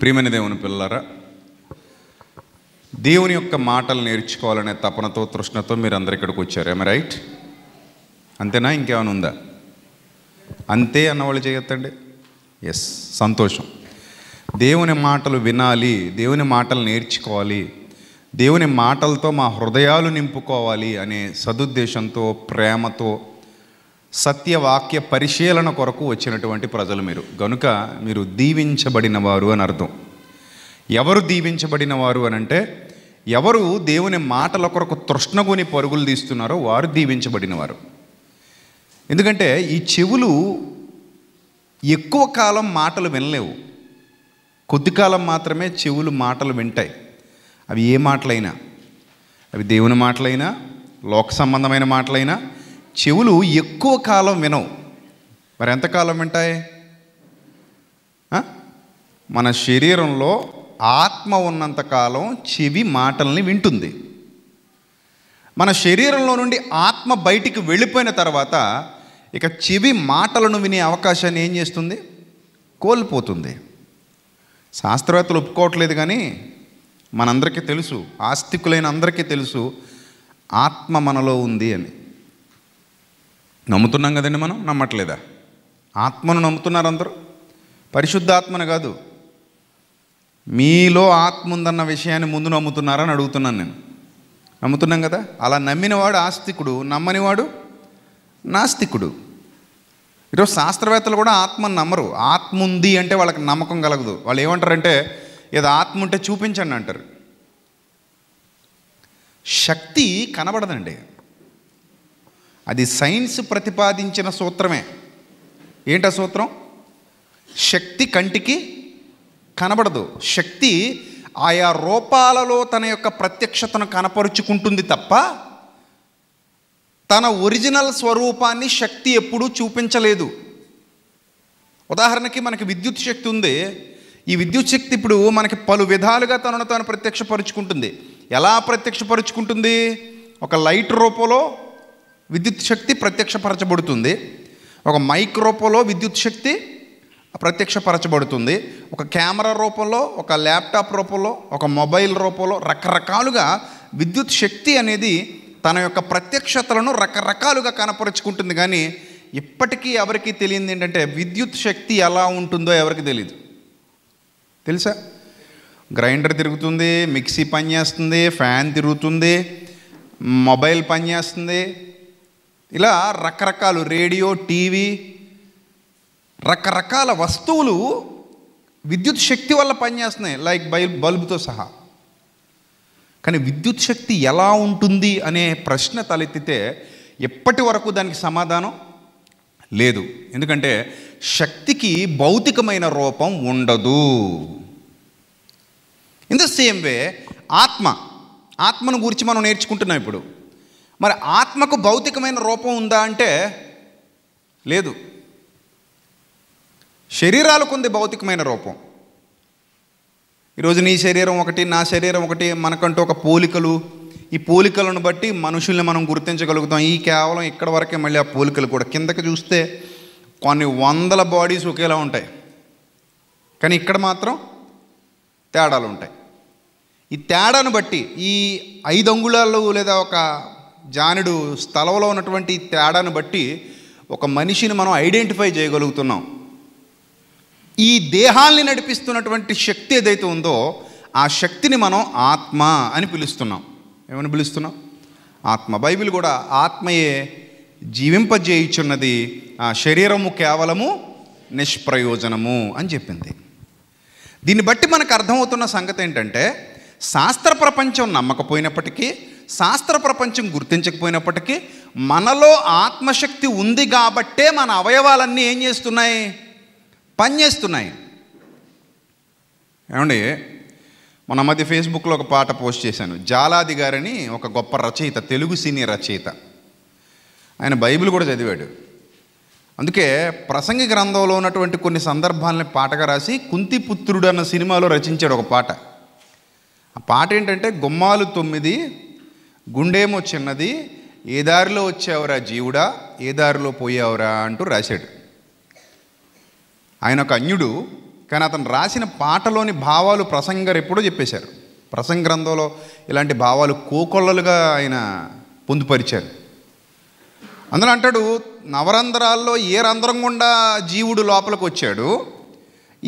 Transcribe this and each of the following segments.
ప్రియమైన దేవుని పిల్లరా దేవుని యొక్క మాటలు నేర్చుకోవాలనే తపనతో తృష్ణతో మీరు అందరు ఇక్కడికి వచ్చారు ఏమ రైట్ అంతేనా ఇంకేమైనా ఉందా అంతే అన్నవాళ్ళు చేయొద్దండి ఎస్ సంతోషం దేవుని మాటలు వినాలి దేవుని మాటలు నేర్చుకోవాలి దేవుని మాటలతో మా హృదయాలు నింపుకోవాలి అనే సదుద్దేశంతో ప్రేమతో సత్యవాక్య పరిశీలన కొరకు వచ్చినటువంటి ప్రజలు మీరు గనుక మీరు దీవించబడిన వారు అని అర్థం ఎవరు దీవించబడిన వారు అని అంటే ఎవరు దేవుని మాటల కొరకు తృష్ణగుని పరుగులు తీస్తున్నారో వారు దీవించబడినవారు ఎందుకంటే ఈ చెవులు ఎక్కువ కాలం మాటలు వినలేవు కొద్ది కాలం మాత్రమే చెవులు మాటలు వింటాయి అవి ఏ మాటలైనా అవి దేవుని మాటలైనా లోక సంబంధమైన మాటలైనా చెవులు ఎక్కువ కాలం వినవు మరి ఎంతకాలం వింటాయి మన శరీరంలో ఆత్మ ఉన్నంతకాలం చెవి మాటల్ని వింటుంది మన శరీరంలో నుండి ఆత్మ బయటికి వెళ్ళిపోయిన తర్వాత ఇక చెవి మాటలను వినే అవకాశాన్ని ఏం చేస్తుంది కోల్పోతుంది శాస్త్రవేత్తలు ఒప్పుకోవట్లేదు కానీ మనందరికీ తెలుసు ఆస్తికులైన అందరికీ తెలుసు ఆత్మ మనలో ఉంది అని నమ్ముతున్నాం కదండి మనం నమ్మట్లేదా ఆత్మను నమ్ముతున్నారు అందరూ పరిశుద్ధాత్మను కాదు మీలో ఆత్మ ఉందన్న విషయాన్ని ముందు నమ్ముతున్నారని అడుగుతున్నాను నేను నమ్ముతున్నాం కదా అలా నమ్మినవాడు ఆస్తికుడు నమ్మనివాడు నాస్తికుడు ఈరోజు శాస్త్రవేత్తలు కూడా ఆత్మను నమ్మరు ఆత్మ ఉంది అంటే వాళ్ళకి నమ్మకం కలగదు వాళ్ళు ఏమంటారంటే ఏదో ఆత్మ ఉంటే చూపించండి అంటారు శక్తి కనబడదండి అది సైన్స్ ప్రతిపాదించిన సూత్రమే ఏంటా సూత్రం శక్తి కంటికి కనబడదు శక్తి ఆయా రూపాలలో తన యొక్క ప్రత్యక్షతను కనపరుచుకుంటుంది తప్ప తన ఒరిజినల్ స్వరూపాన్ని శక్తి ఎప్పుడూ చూపించలేదు ఉదాహరణకి మనకి విద్యుత్ శక్తి ఉంది ఈ విద్యుత్ శక్తి ఇప్పుడు మనకి పలు విధాలుగా తనను తాను ప్రత్యక్షపరుచుకుంటుంది ఎలా ప్రత్యక్షపరుచుకుంటుంది ఒక లైట్ రూపంలో విద్యుత్ శక్తి ప్రత్యక్షపరచబడుతుంది ఒక మైక్ రూపంలో విద్యుత్ శక్తి ప్రత్యక్షపరచబడుతుంది ఒక కెమెరా రూపంలో ఒక ల్యాప్టాప్ రూపంలో ఒక మొబైల్ రూపంలో రకరకాలుగా విద్యుత్ శక్తి అనేది తన యొక్క ప్రత్యక్షతలను రకరకాలుగా కనపరుచుకుంటుంది కానీ ఇప్పటికీ ఎవరికి తెలియదు ఏంటంటే విద్యుత్ శక్తి ఎలా ఉంటుందో ఎవరికి తెలియదు తెలుసా గ్రైండర్ తిరుగుతుంది మిక్సీ పనిచేస్తుంది ఫ్యాన్ తిరుగుతుంది మొబైల్ పనిచేస్తుంది ఇలా రకరకాలు రేడియో టీవీ రకరకాల వస్తువులు విద్యుత్ శక్తి వల్ల పనిచేస్తున్నాయి లైక్ బై బల్బుతో సహా కానీ విద్యుత్ శక్తి ఎలా ఉంటుంది అనే ప్రశ్న తలెత్తితే ఎప్పటి వరకు దానికి సమాధానం లేదు ఎందుకంటే శక్తికి భౌతికమైన రూపం ఉండదు ఇన్ ద సేమ్ వే ఆత్మ ఆత్మను గురించి మనం నేర్చుకుంటున్నాం ఇప్పుడు మరి ఆత్మకు భౌతికమైన రూపం ఉందా అంటే లేదు శరీరాలకు ఉంది భౌతికమైన రూపం ఈరోజు నీ శరీరం ఒకటి నా శరీరం ఒకటి మనకంటూ ఒక పోలికలు ఈ పోలికలను బట్టి మనుషుల్ని మనం గుర్తించగలుగుతాం ఈ కేవలం ఇక్కడ వరకే మళ్ళీ ఆ పోలికలు కూడా కిందకి చూస్తే కొన్ని వందల బాడీస్ ఒకేలా ఉంటాయి కానీ ఇక్కడ మాత్రం తేడాలు ఉంటాయి ఈ తేడాను బట్టి ఈ ఐదు అంగుళాలు లేదా ఒక జానుడు స్థలంలో ఉన్నటువంటి తేడాను బట్టి ఒక మనిషిని మనం ఐడెంటిఫై చేయగలుగుతున్నాం ఈ దేహాల్ని నడిపిస్తున్నటువంటి శక్తి ఏదైతే ఉందో ఆ శక్తిని మనం ఆత్మ అని పిలుస్తున్నాం ఏమని పిలుస్తున్నాం ఆత్మ బైబిల్ కూడా ఆత్మయే జీవింపజేయుచున్నది ఆ శరీరము కేవలము నిష్ప్రయోజనము అని చెప్పింది దీన్ని బట్టి మనకు అర్థమవుతున్న సంగతి ఏంటంటే శాస్త్ర ప్రపంచం నమ్మకపోయినప్పటికీ శాస్త్ర ప్రపంచం గుర్తించకపోయినప్పటికీ మనలో ఆత్మశక్తి ఉంది కాబట్టే మన అవయవాలన్నీ ఏం చేస్తున్నాయి పనిచేస్తున్నాయి ఏమండి మన మధ్య ఫేస్బుక్లో ఒక పాట పోస్ట్ చేశాను జాలాది గారని ఒక గొప్ప రచయిత తెలుగు సినీ రచయిత ఆయన బైబిల్ కూడా చదివాడు అందుకే ప్రసంగి గ్రంథంలో ఉన్నటువంటి కొన్ని సందర్భాలని పాటగా రాసి కుంతిపుత్రుడు అన్న సినిమాలో రచించాడు ఒక పాట ఆ పాట ఏంటంటే గుమ్మాలు తొమ్మిది గుండేమో చిన్నది ఏ దారిలో వచ్చావురా జీవుడా ఏ దారిలో పోయావురా అంటూ రాశాడు ఆయన ఒక అన్యుడు కానీ అతను రాసిన పాటలోని భావాలు ప్రసంగారు ఎప్పుడో చెప్పేశారు ప్రసంగ గ్రంథంలో ఇలాంటి భావాలు కోకొల్లలుగా ఆయన పొందుపరిచారు అందులో అంటాడు నవరంధ్రాల్లో ఏ రంధ్రం గుండా జీవుడు లోపలికి వచ్చాడు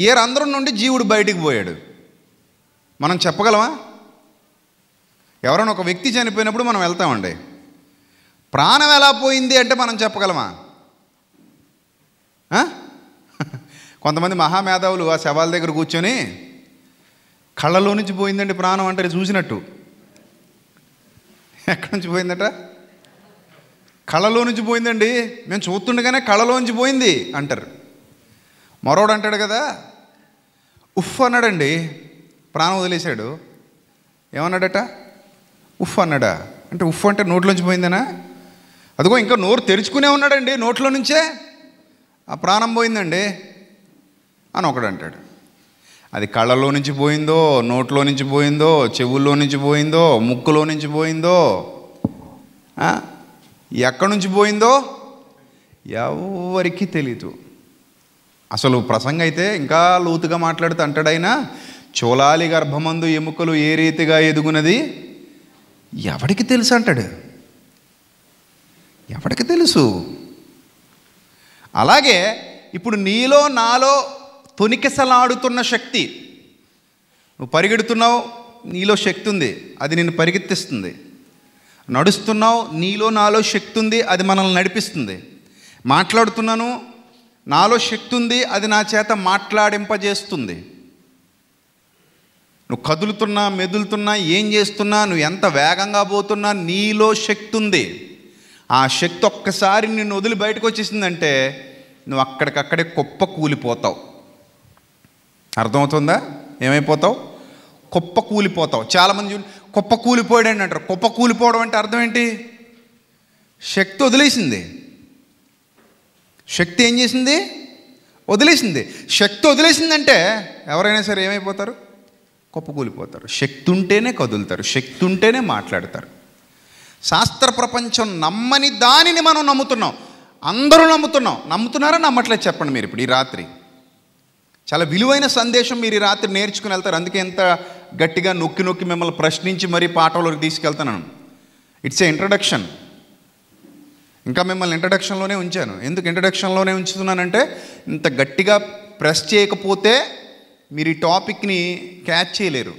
ఏ రంధ్రం నుండి జీవుడు బయటికి పోయాడు మనం చెప్పగలమా ఎవరైనా ఒక వ్యక్తి చనిపోయినప్పుడు మనం వెళ్తామండి ప్రాణం ఎలా పోయింది అంటే మనం చెప్పగలమా కొంతమంది మహామేధావులు ఆ శవాల దగ్గర కూర్చొని కళ్ళలో నుంచి పోయిందండి ప్రాణం అంటే చూసినట్టు ఎక్కడి నుంచి పోయిందట కళ్ళలో నుంచి పోయిందండి మేము చూస్తుండగానే కళ్ళలోంచి పోయింది అంటారు మరోడు అంటాడు కదా ఉఫ్ అన్నాడండి ప్రాణం వదిలేశాడు ఏమన్నాడట ఉఫ్ అన్నాడా అంటే ఉఫ్ అంటే నోట్లోంచి పోయిందనా అదిగో ఇంకా నోరు తెరుచుకునే ఉన్నాడండి నోట్లో నుంచే ఆ ప్రాణం పోయిందండి అని ఒకడు అంటాడు అది కళ్ళలో నుంచి పోయిందో నోట్లో నుంచి పోయిందో చెవుల్లో నుంచి పోయిందో ముక్కులో నుంచి పోయిందో ఎక్కడి నుంచి పోయిందో ఎవరికి తెలీదు అసలు ప్రసంగం అయితే ఇంకా లోతుగా మాట్లాడుతూ అంటాడైనా చోలాలి గర్భమందు ఎముకలు ఏ రీతిగా ఎదుగునది ఎవడికి తెలుసు అంటాడు ఎవడికి తెలుసు అలాగే ఇప్పుడు నీలో నాలో తొనికిసలాడుతున్న శక్తి నువ్వు పరిగెడుతున్నావు నీలో శక్తి ఉంది అది నిన్ను పరిగెత్తిస్తుంది నడుస్తున్నావు నీలో నాలో శక్తి ఉంది అది మనల్ని నడిపిస్తుంది మాట్లాడుతున్నాను నాలో శక్తి ఉంది అది నా చేత మాట్లాడింపజేస్తుంది నువ్వు కదులుతున్నా మెదులుతున్నా ఏం చేస్తున్నా నువ్వు ఎంత వేగంగా పోతున్నా నీలో శక్తి ఉంది ఆ శక్తి ఒక్కసారి నిన్ను వదిలి బయటకు వచ్చేసిందంటే నువ్వు అక్కడికక్కడే కుప్ప కూలిపోతావు అర్థమవుతుందా ఏమైపోతావు కుప్ప కూలిపోతావు చాలామంది కుప్ప అని అంటారు కుప్ప కూలిపోవడం అంటే అర్థం ఏంటి శక్తి వదిలేసింది శక్తి ఏం చేసింది వదిలేసింది శక్తి వదిలేసిందంటే ఎవరైనా సరే ఏమైపోతారు కొప్పకూలిపోతారు శక్తి ఉంటేనే కదులుతారు శక్తి ఉంటేనే మాట్లాడతారు శాస్త్ర ప్రపంచం నమ్మని దానిని మనం నమ్ముతున్నాం అందరూ నమ్ముతున్నాం నమ్ముతున్నారా నమ్మట్లేదు చెప్పండి మీరు ఇప్పుడు ఈ రాత్రి చాలా విలువైన సందేశం మీరు ఈ రాత్రి నేర్చుకుని వెళ్తారు అందుకే ఎంత గట్టిగా నొక్కి నొక్కి మిమ్మల్ని ప్రశ్నించి మరీ పాఠంలోకి తీసుకెళ్తాను ఇట్స్ ఏ ఇంట్రడక్షన్ ఇంకా మిమ్మల్ని ఇంట్రడక్షన్లోనే ఉంచాను ఎందుకు ఇంట్రడక్షన్లోనే ఉంచుతున్నానంటే ఇంత గట్టిగా ప్రెస్ చేయకపోతే మీరు ఈ టాపిక్ని క్యాచ్ చేయలేరు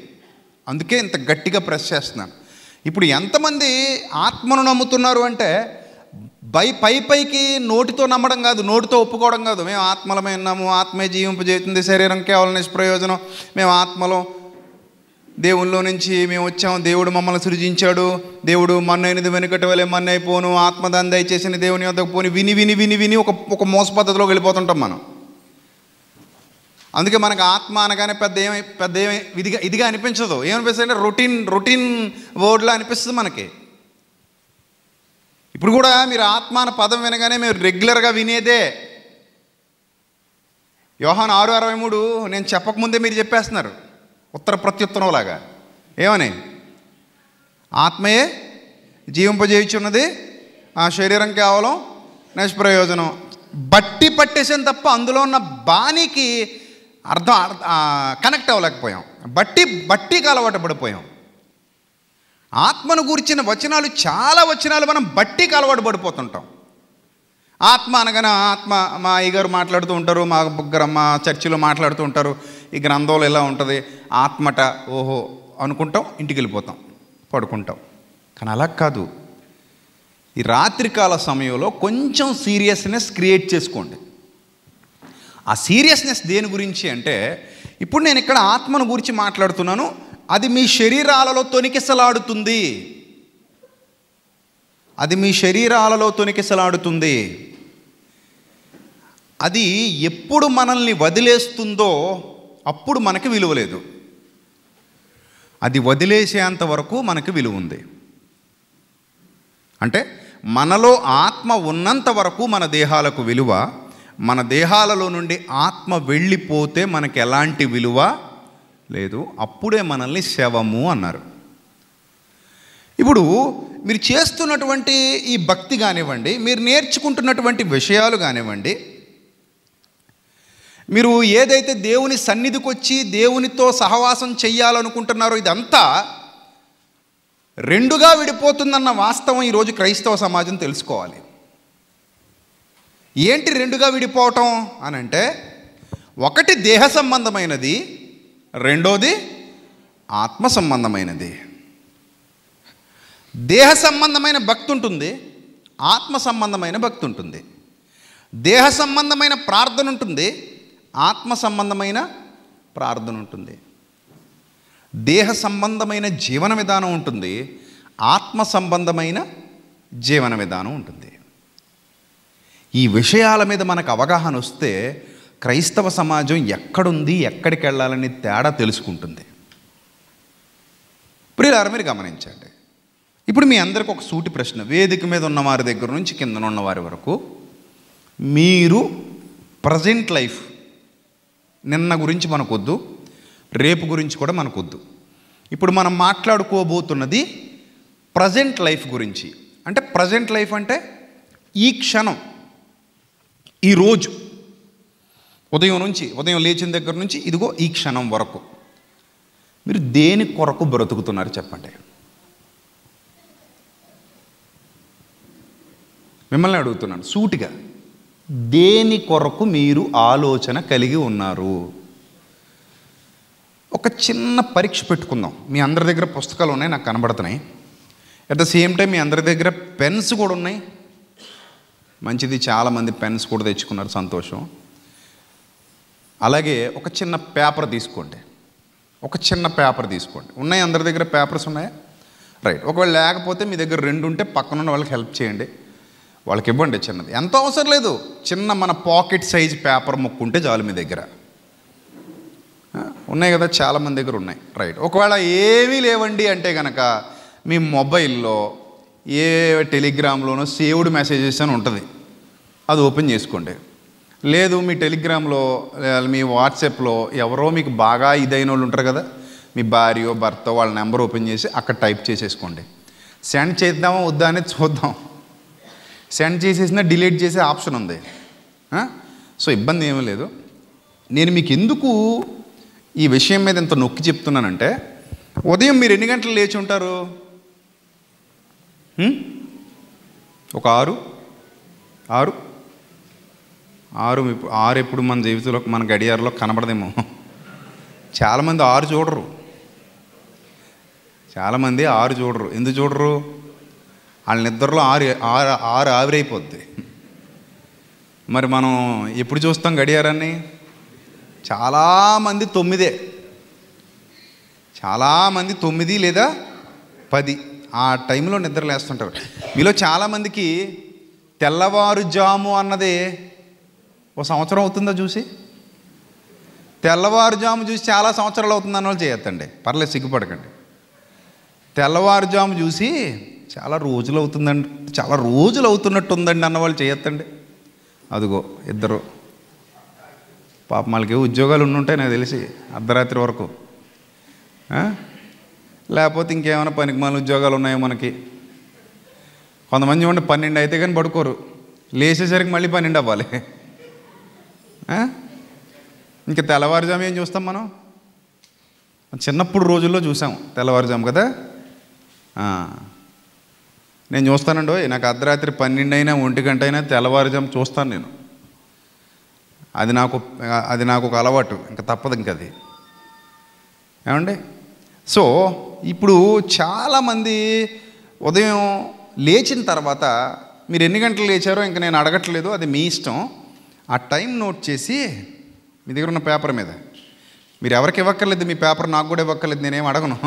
అందుకే ఇంత గట్టిగా ప్రెస్ చేస్తున్నాను ఇప్పుడు ఎంతమంది ఆత్మను నమ్ముతున్నారు అంటే పై పై పైకి నోటితో నమ్మడం కాదు నోటితో ఒప్పుకోవడం కాదు మేము ఆత్మలమే ఉన్నాము ఆత్మే జీవింపజేస్తుంది శరీరం కేవలం నిష్ప్రయోజనం మేము ఆత్మలో దేవుల్లో నుంచి మేము వచ్చాము దేవుడు మమ్మల్ని సృజించాడు దేవుడు మన్నైనది వెనుకటి వెళ్ళే మన్నైపోను ఆత్మ దయచేసిన దేవుని వద్దకు పోని విని విని విని విని ఒక ఒక మోస పద్ధతిలోకి వెళ్ళిపోతుంటాం మనం అందుకే మనకు ఆత్మ అనగానే పెద్ద ఏమై పెద్ద ఏమి ఇదిగా ఇదిగా అనిపించదు ఏమనిపిస్తుంది అంటే రొటీన్ రొటీన్ వర్డ్లో అనిపిస్తుంది మనకి ఇప్పుడు కూడా మీరు ఆత్మ అన్న పదం వినగానే మీరు రెగ్యులర్గా వినేదే వ్యవహాన్ ఆరు అరవై మూడు నేను చెప్పకముందే మీరు చెప్పేస్తున్నారు ఉత్తర ప్రత్యుత్తరంలాగా ఏమని ఆత్మయే ఉన్నది ఆ శరీరం కేవలం నిష్ప్రయోజనం బట్టి పట్టేసిన తప్ప అందులో ఉన్న బాణికి అర్థం కనెక్ట్ అవ్వలేకపోయాం బట్టి బట్టికి అలవాటు పడిపోయాం ఆత్మను గురించిన వచనాలు చాలా వచనాలు మనం బట్టికి అలవాటు పడిపోతుంటాం ఆత్మ అనగానే ఆత్మ మా అయ్యగారు మాట్లాడుతూ ఉంటారు మా మా చర్చిలో మాట్లాడుతూ ఉంటారు ఈ గ్రంథంలో ఎలా ఉంటుంది ఆత్మట ఓహో అనుకుంటాం ఇంటికి వెళ్ళిపోతాం పడుకుంటాం కానీ అలా కాదు ఈ రాత్రికాల సమయంలో కొంచెం సీరియస్నెస్ క్రియేట్ చేసుకోండి ఆ సీరియస్నెస్ దేని గురించి అంటే ఇప్పుడు నేను ఇక్కడ ఆత్మను గురించి మాట్లాడుతున్నాను అది మీ శరీరాలలో తొనికిసలాడుతుంది అది మీ శరీరాలలో తొనికిసలాడుతుంది అది ఎప్పుడు మనల్ని వదిలేస్తుందో అప్పుడు మనకి విలువ లేదు అది వదిలేసేంత వరకు మనకి విలువ ఉంది అంటే మనలో ఆత్మ ఉన్నంత వరకు మన దేహాలకు విలువ మన దేహాలలో నుండి ఆత్మ వెళ్ళిపోతే మనకు ఎలాంటి విలువ లేదు అప్పుడే మనల్ని శవము అన్నారు ఇప్పుడు మీరు చేస్తున్నటువంటి ఈ భక్తి కానివ్వండి మీరు నేర్చుకుంటున్నటువంటి విషయాలు కానివ్వండి మీరు ఏదైతే దేవుని సన్నిధికి వచ్చి దేవునితో సహవాసం చెయ్యాలనుకుంటున్నారో ఇదంతా రెండుగా విడిపోతుందన్న వాస్తవం ఈరోజు క్రైస్తవ సమాజం తెలుసుకోవాలి ఏంటి రెండుగా విడిపోవటం అని అంటే ఒకటి దేహ సంబంధమైనది రెండోది ఆత్మ సంబంధమైనది దేహ సంబంధమైన భక్తి ఉంటుంది ఆత్మ సంబంధమైన భక్తి ఉంటుంది దేహ సంబంధమైన ప్రార్థన ఉంటుంది ఆత్మ సంబంధమైన ప్రార్థన ఉంటుంది దేహ సంబంధమైన జీవన విధానం ఉంటుంది ఆత్మ సంబంధమైన జీవన విధానం ఉంటుంది ఈ విషయాల మీద మనకు అవగాహన వస్తే క్రైస్తవ సమాజం ఎక్కడుంది ఎక్కడికి వెళ్ళాలని తేడా తెలుసుకుంటుంది ప్రియులారు మీరు గమనించండి ఇప్పుడు మీ అందరికి ఒక సూటి ప్రశ్న వేదిక మీద ఉన్న వారి దగ్గర నుంచి కిందనున్న వారి వరకు మీరు ప్రజెంట్ లైఫ్ నిన్న గురించి మనకొద్దు రేపు గురించి కూడా మనకొద్దు ఇప్పుడు మనం మాట్లాడుకోబోతున్నది ప్రజెంట్ లైఫ్ గురించి అంటే ప్రజెంట్ లైఫ్ అంటే ఈ క్షణం ఈరోజు ఉదయం నుంచి ఉదయం లేచిన దగ్గర నుంచి ఇదిగో ఈ క్షణం వరకు మీరు దేని కొరకు బ్రతుకుతున్నారు చెప్పండి మిమ్మల్ని అడుగుతున్నాను సూటిగా దేని కొరకు మీరు ఆలోచన కలిగి ఉన్నారు ఒక చిన్న పరీక్ష పెట్టుకుందాం మీ అందరి దగ్గర పుస్తకాలు ఉన్నాయి నాకు కనబడుతున్నాయి అట్ ద సేమ్ టైం మీ అందరి దగ్గర పెన్స్ కూడా ఉన్నాయి మంచిది చాలామంది పెన్స్ కూడా తెచ్చుకున్నారు సంతోషం అలాగే ఒక చిన్న పేపర్ తీసుకోండి ఒక చిన్న పేపర్ తీసుకోండి ఉన్నాయి అందరి దగ్గర పేపర్స్ ఉన్నాయా రైట్ ఒకవేళ లేకపోతే మీ దగ్గర రెండు ఉంటే పక్కన ఉన్న వాళ్ళకి హెల్ప్ చేయండి వాళ్ళకి ఇవ్వండి చిన్నది ఎంత అవసరం లేదు చిన్న మన పాకెట్ సైజ్ పేపర్ మొక్కుంటే ఉంటే చాలు మీ దగ్గర ఉన్నాయి కదా చాలామంది దగ్గర ఉన్నాయి రైట్ ఒకవేళ ఏమీ లేవండి అంటే కనుక మీ మొబైల్లో ఏ టెలిగ్రామ్లోనో సేవ్డ్ మెసేజెస్ అని ఉంటుంది అది ఓపెన్ చేసుకోండి లేదు మీ టెలిగ్రామ్లో మీ వాట్సాప్లో ఎవరో మీకు బాగా ఇదైన వాళ్ళు ఉంటారు కదా మీ భార్య భర్త వాళ్ళ నెంబర్ ఓపెన్ చేసి అక్కడ టైప్ చేసేసుకోండి సెండ్ చేద్దామా వద్దా అనేది చూద్దాం సెండ్ చేసేసిన డిలీట్ చేసే ఆప్షన్ ఉంది సో ఇబ్బంది ఏమీ లేదు నేను మీకు ఎందుకు ఈ విషయం మీద ఇంత నొక్కి చెప్తున్నానంటే ఉదయం మీరు ఎన్ని గంటలు లేచి ఉంటారు ఒక ఆరు ఆరు ఆరు ఆరు ఎప్పుడు మన జీవితంలో మన గడియారలో కనబడదేమో చాలామంది ఆరు చూడరు చాలామంది ఆరు చూడరు ఎందుకు చూడరు వాళ్ళ నిద్రలో ఆరు ఆరు ఆరు ఆవిరైపోద్ది మరి మనం ఎప్పుడు చూస్తాం గడియారాన్ని చాలామంది తొమ్మిదే చాలామంది తొమ్మిది లేదా పది ఆ టైంలో నిద్ర లేస్తుంటారు మీలో చాలామందికి తెల్లవారుజాము అన్నది ఒక సంవత్సరం అవుతుందో చూసి తెల్లవారుజాము చూసి చాలా సంవత్సరాలు అవుతుంది అన్న వాళ్ళు చేయొద్దండి పర్లేదు సిగ్గుపడకండి తెల్లవారుజాము చూసి చాలా రోజులు అవుతుందండి చాలా రోజులు అవుతున్నట్టుందండి అన్న వాళ్ళు చేయొద్దండి అదిగో ఇద్దరు పాప వాళ్ళకి ఉద్యోగాలు ఉండుంటాయి నాకు తెలిసి అర్ధరాత్రి వరకు లేకపోతే ఇంకేమైనా పనికి మన ఉద్యోగాలు ఉన్నాయో మనకి కొంతమంది చూడండి పన్నెండు అయితే కానీ పడుకోరు లేచేసరికి మళ్ళీ పన్నెండు అవ్వాలి ఇంకా తెల్లవారుజాము ఏం చూస్తాం మనం చిన్నప్పుడు రోజుల్లో చూసాం తెల్లవారుజాము కదా నేను చూస్తానండి నాకు అర్ధరాత్రి పన్నెండు అయినా ఒంటి గంట అయినా తెల్లవారుజాము చూస్తాను నేను అది నాకు అది నాకు ఒక అలవాటు ఇంకా తప్పదు ఇంకది ఏమండి సో ఇప్పుడు చాలామంది ఉదయం లేచిన తర్వాత మీరు ఎన్ని గంటలు లేచారో ఇంక నేను అడగట్లేదు అది మీ ఇష్టం ఆ టైం నోట్ చేసి మీ దగ్గర ఉన్న పేపర్ మీద మీరు ఎవరికి ఇవ్వక్కర్లేదు మీ పేపర్ నాకు కూడా ఇవ్వక్కర్లేదు నేనేం అడగను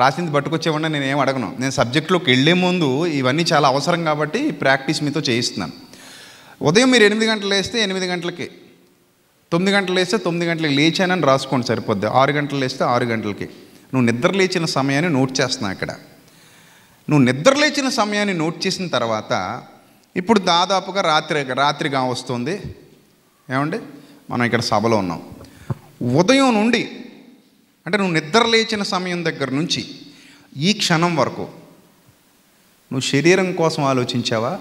రాసింది పట్టుకొచ్చేవాడిని నేనేం అడగను నేను సబ్జెక్టులోకి వెళ్ళే ముందు ఇవన్నీ చాలా అవసరం కాబట్టి ప్రాక్టీస్ మీతో చేయిస్తున్నాను ఉదయం మీరు ఎనిమిది గంటలు వేస్తే ఎనిమిది గంటలకి తొమ్మిది గంటలు వేస్తే తొమ్మిది గంటలకి లేచానని రాసుకోండి సరిపోద్ది ఆరు గంటలు వేస్తే ఆరు గంటలకి నువ్వు నిద్రలేచిన సమయాన్ని నోట్ చేస్తున్నావు అక్కడ నువ్వు నిద్రలేచిన సమయాన్ని నోట్ చేసిన తర్వాత ఇప్పుడు దాదాపుగా రాత్రి రాత్రిగా వస్తుంది ఏమండి మనం ఇక్కడ సభలో ఉన్నాం ఉదయం నుండి అంటే నువ్వు నిద్రలేచిన సమయం దగ్గర నుంచి ఈ క్షణం వరకు నువ్వు శరీరం కోసం ఆలోచించావా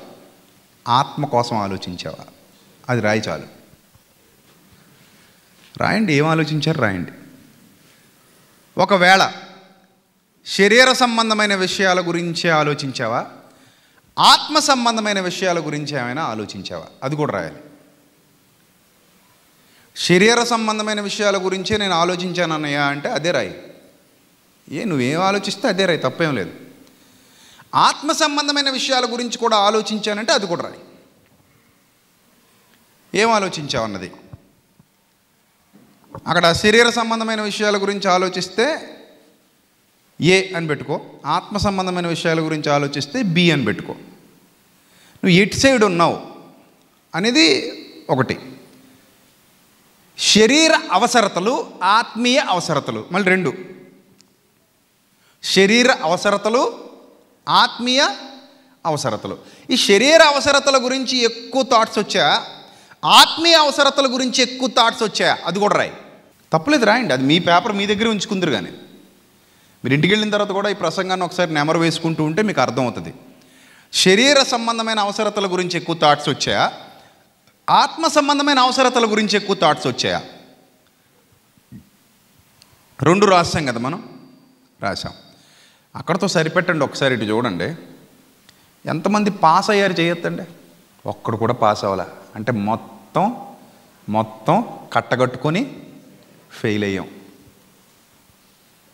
ఆత్మ కోసం ఆలోచించావా అది రాయి చాలు రాయండి ఏం ఆలోచించారు రాయండి ఒకవేళ శరీర సంబంధమైన విషయాల గురించే ఆలోచించావా ఆత్మ సంబంధమైన విషయాల గురించి ఏమైనా ఆలోచించావా అది కూడా రాయాలి శరీర సంబంధమైన విషయాల గురించే నేను ఆలోచించాను అంటే అదే రాయి ఏ నువ్వేం ఆలోచిస్తే అదే రాయి తప్పేం లేదు ఆత్మ సంబంధమైన విషయాల గురించి కూడా ఆలోచించానంటే అది కూడా రాయి ఏం అన్నది అక్కడ శరీర సంబంధమైన విషయాల గురించి ఆలోచిస్తే ఏ అని పెట్టుకో ఆత్మ సంబంధమైన విషయాల గురించి ఆలోచిస్తే బి అని పెట్టుకో నువ్వు ఎటు సైడ్ ఉన్నావు అనేది ఒకటి శరీర అవసరతలు ఆత్మీయ అవసరతలు మళ్ళీ రెండు శరీర అవసరతలు ఆత్మీయ అవసరతలు ఈ శరీర అవసరతల గురించి ఎక్కువ థాట్స్ వచ్చా ఆత్మీయ అవసరతల గురించి ఎక్కువ థాట్స్ వచ్చాయా అది కూడా రాయి తప్పలేదు రాయండి అది మీ పేపర్ మీ దగ్గర ఉంచుకుందరు కానీ మీరు ఇంటికి వెళ్ళిన తర్వాత కూడా ఈ ప్రసంగాన్ని ఒకసారి నెమరు వేసుకుంటూ ఉంటే మీకు అర్థమవుతుంది శరీర సంబంధమైన అవసరతల గురించి ఎక్కువ థాట్స్ వచ్చాయా ఆత్మ సంబంధమైన అవసరతల గురించి ఎక్కువ థాట్స్ వచ్చాయా రెండు రాసాం కదా మనం రాసాం అక్కడతో సరిపెట్టండి ఒకసారి ఇటు చూడండి ఎంతమంది పాస్ అయ్యారు చేయొద్దండి ఒక్కడు కూడా పాస్ అవ్వాలా అంటే మొత్తం మొత్తం కట్టగట్టుకొని ఫెయిల్ అయ్యాం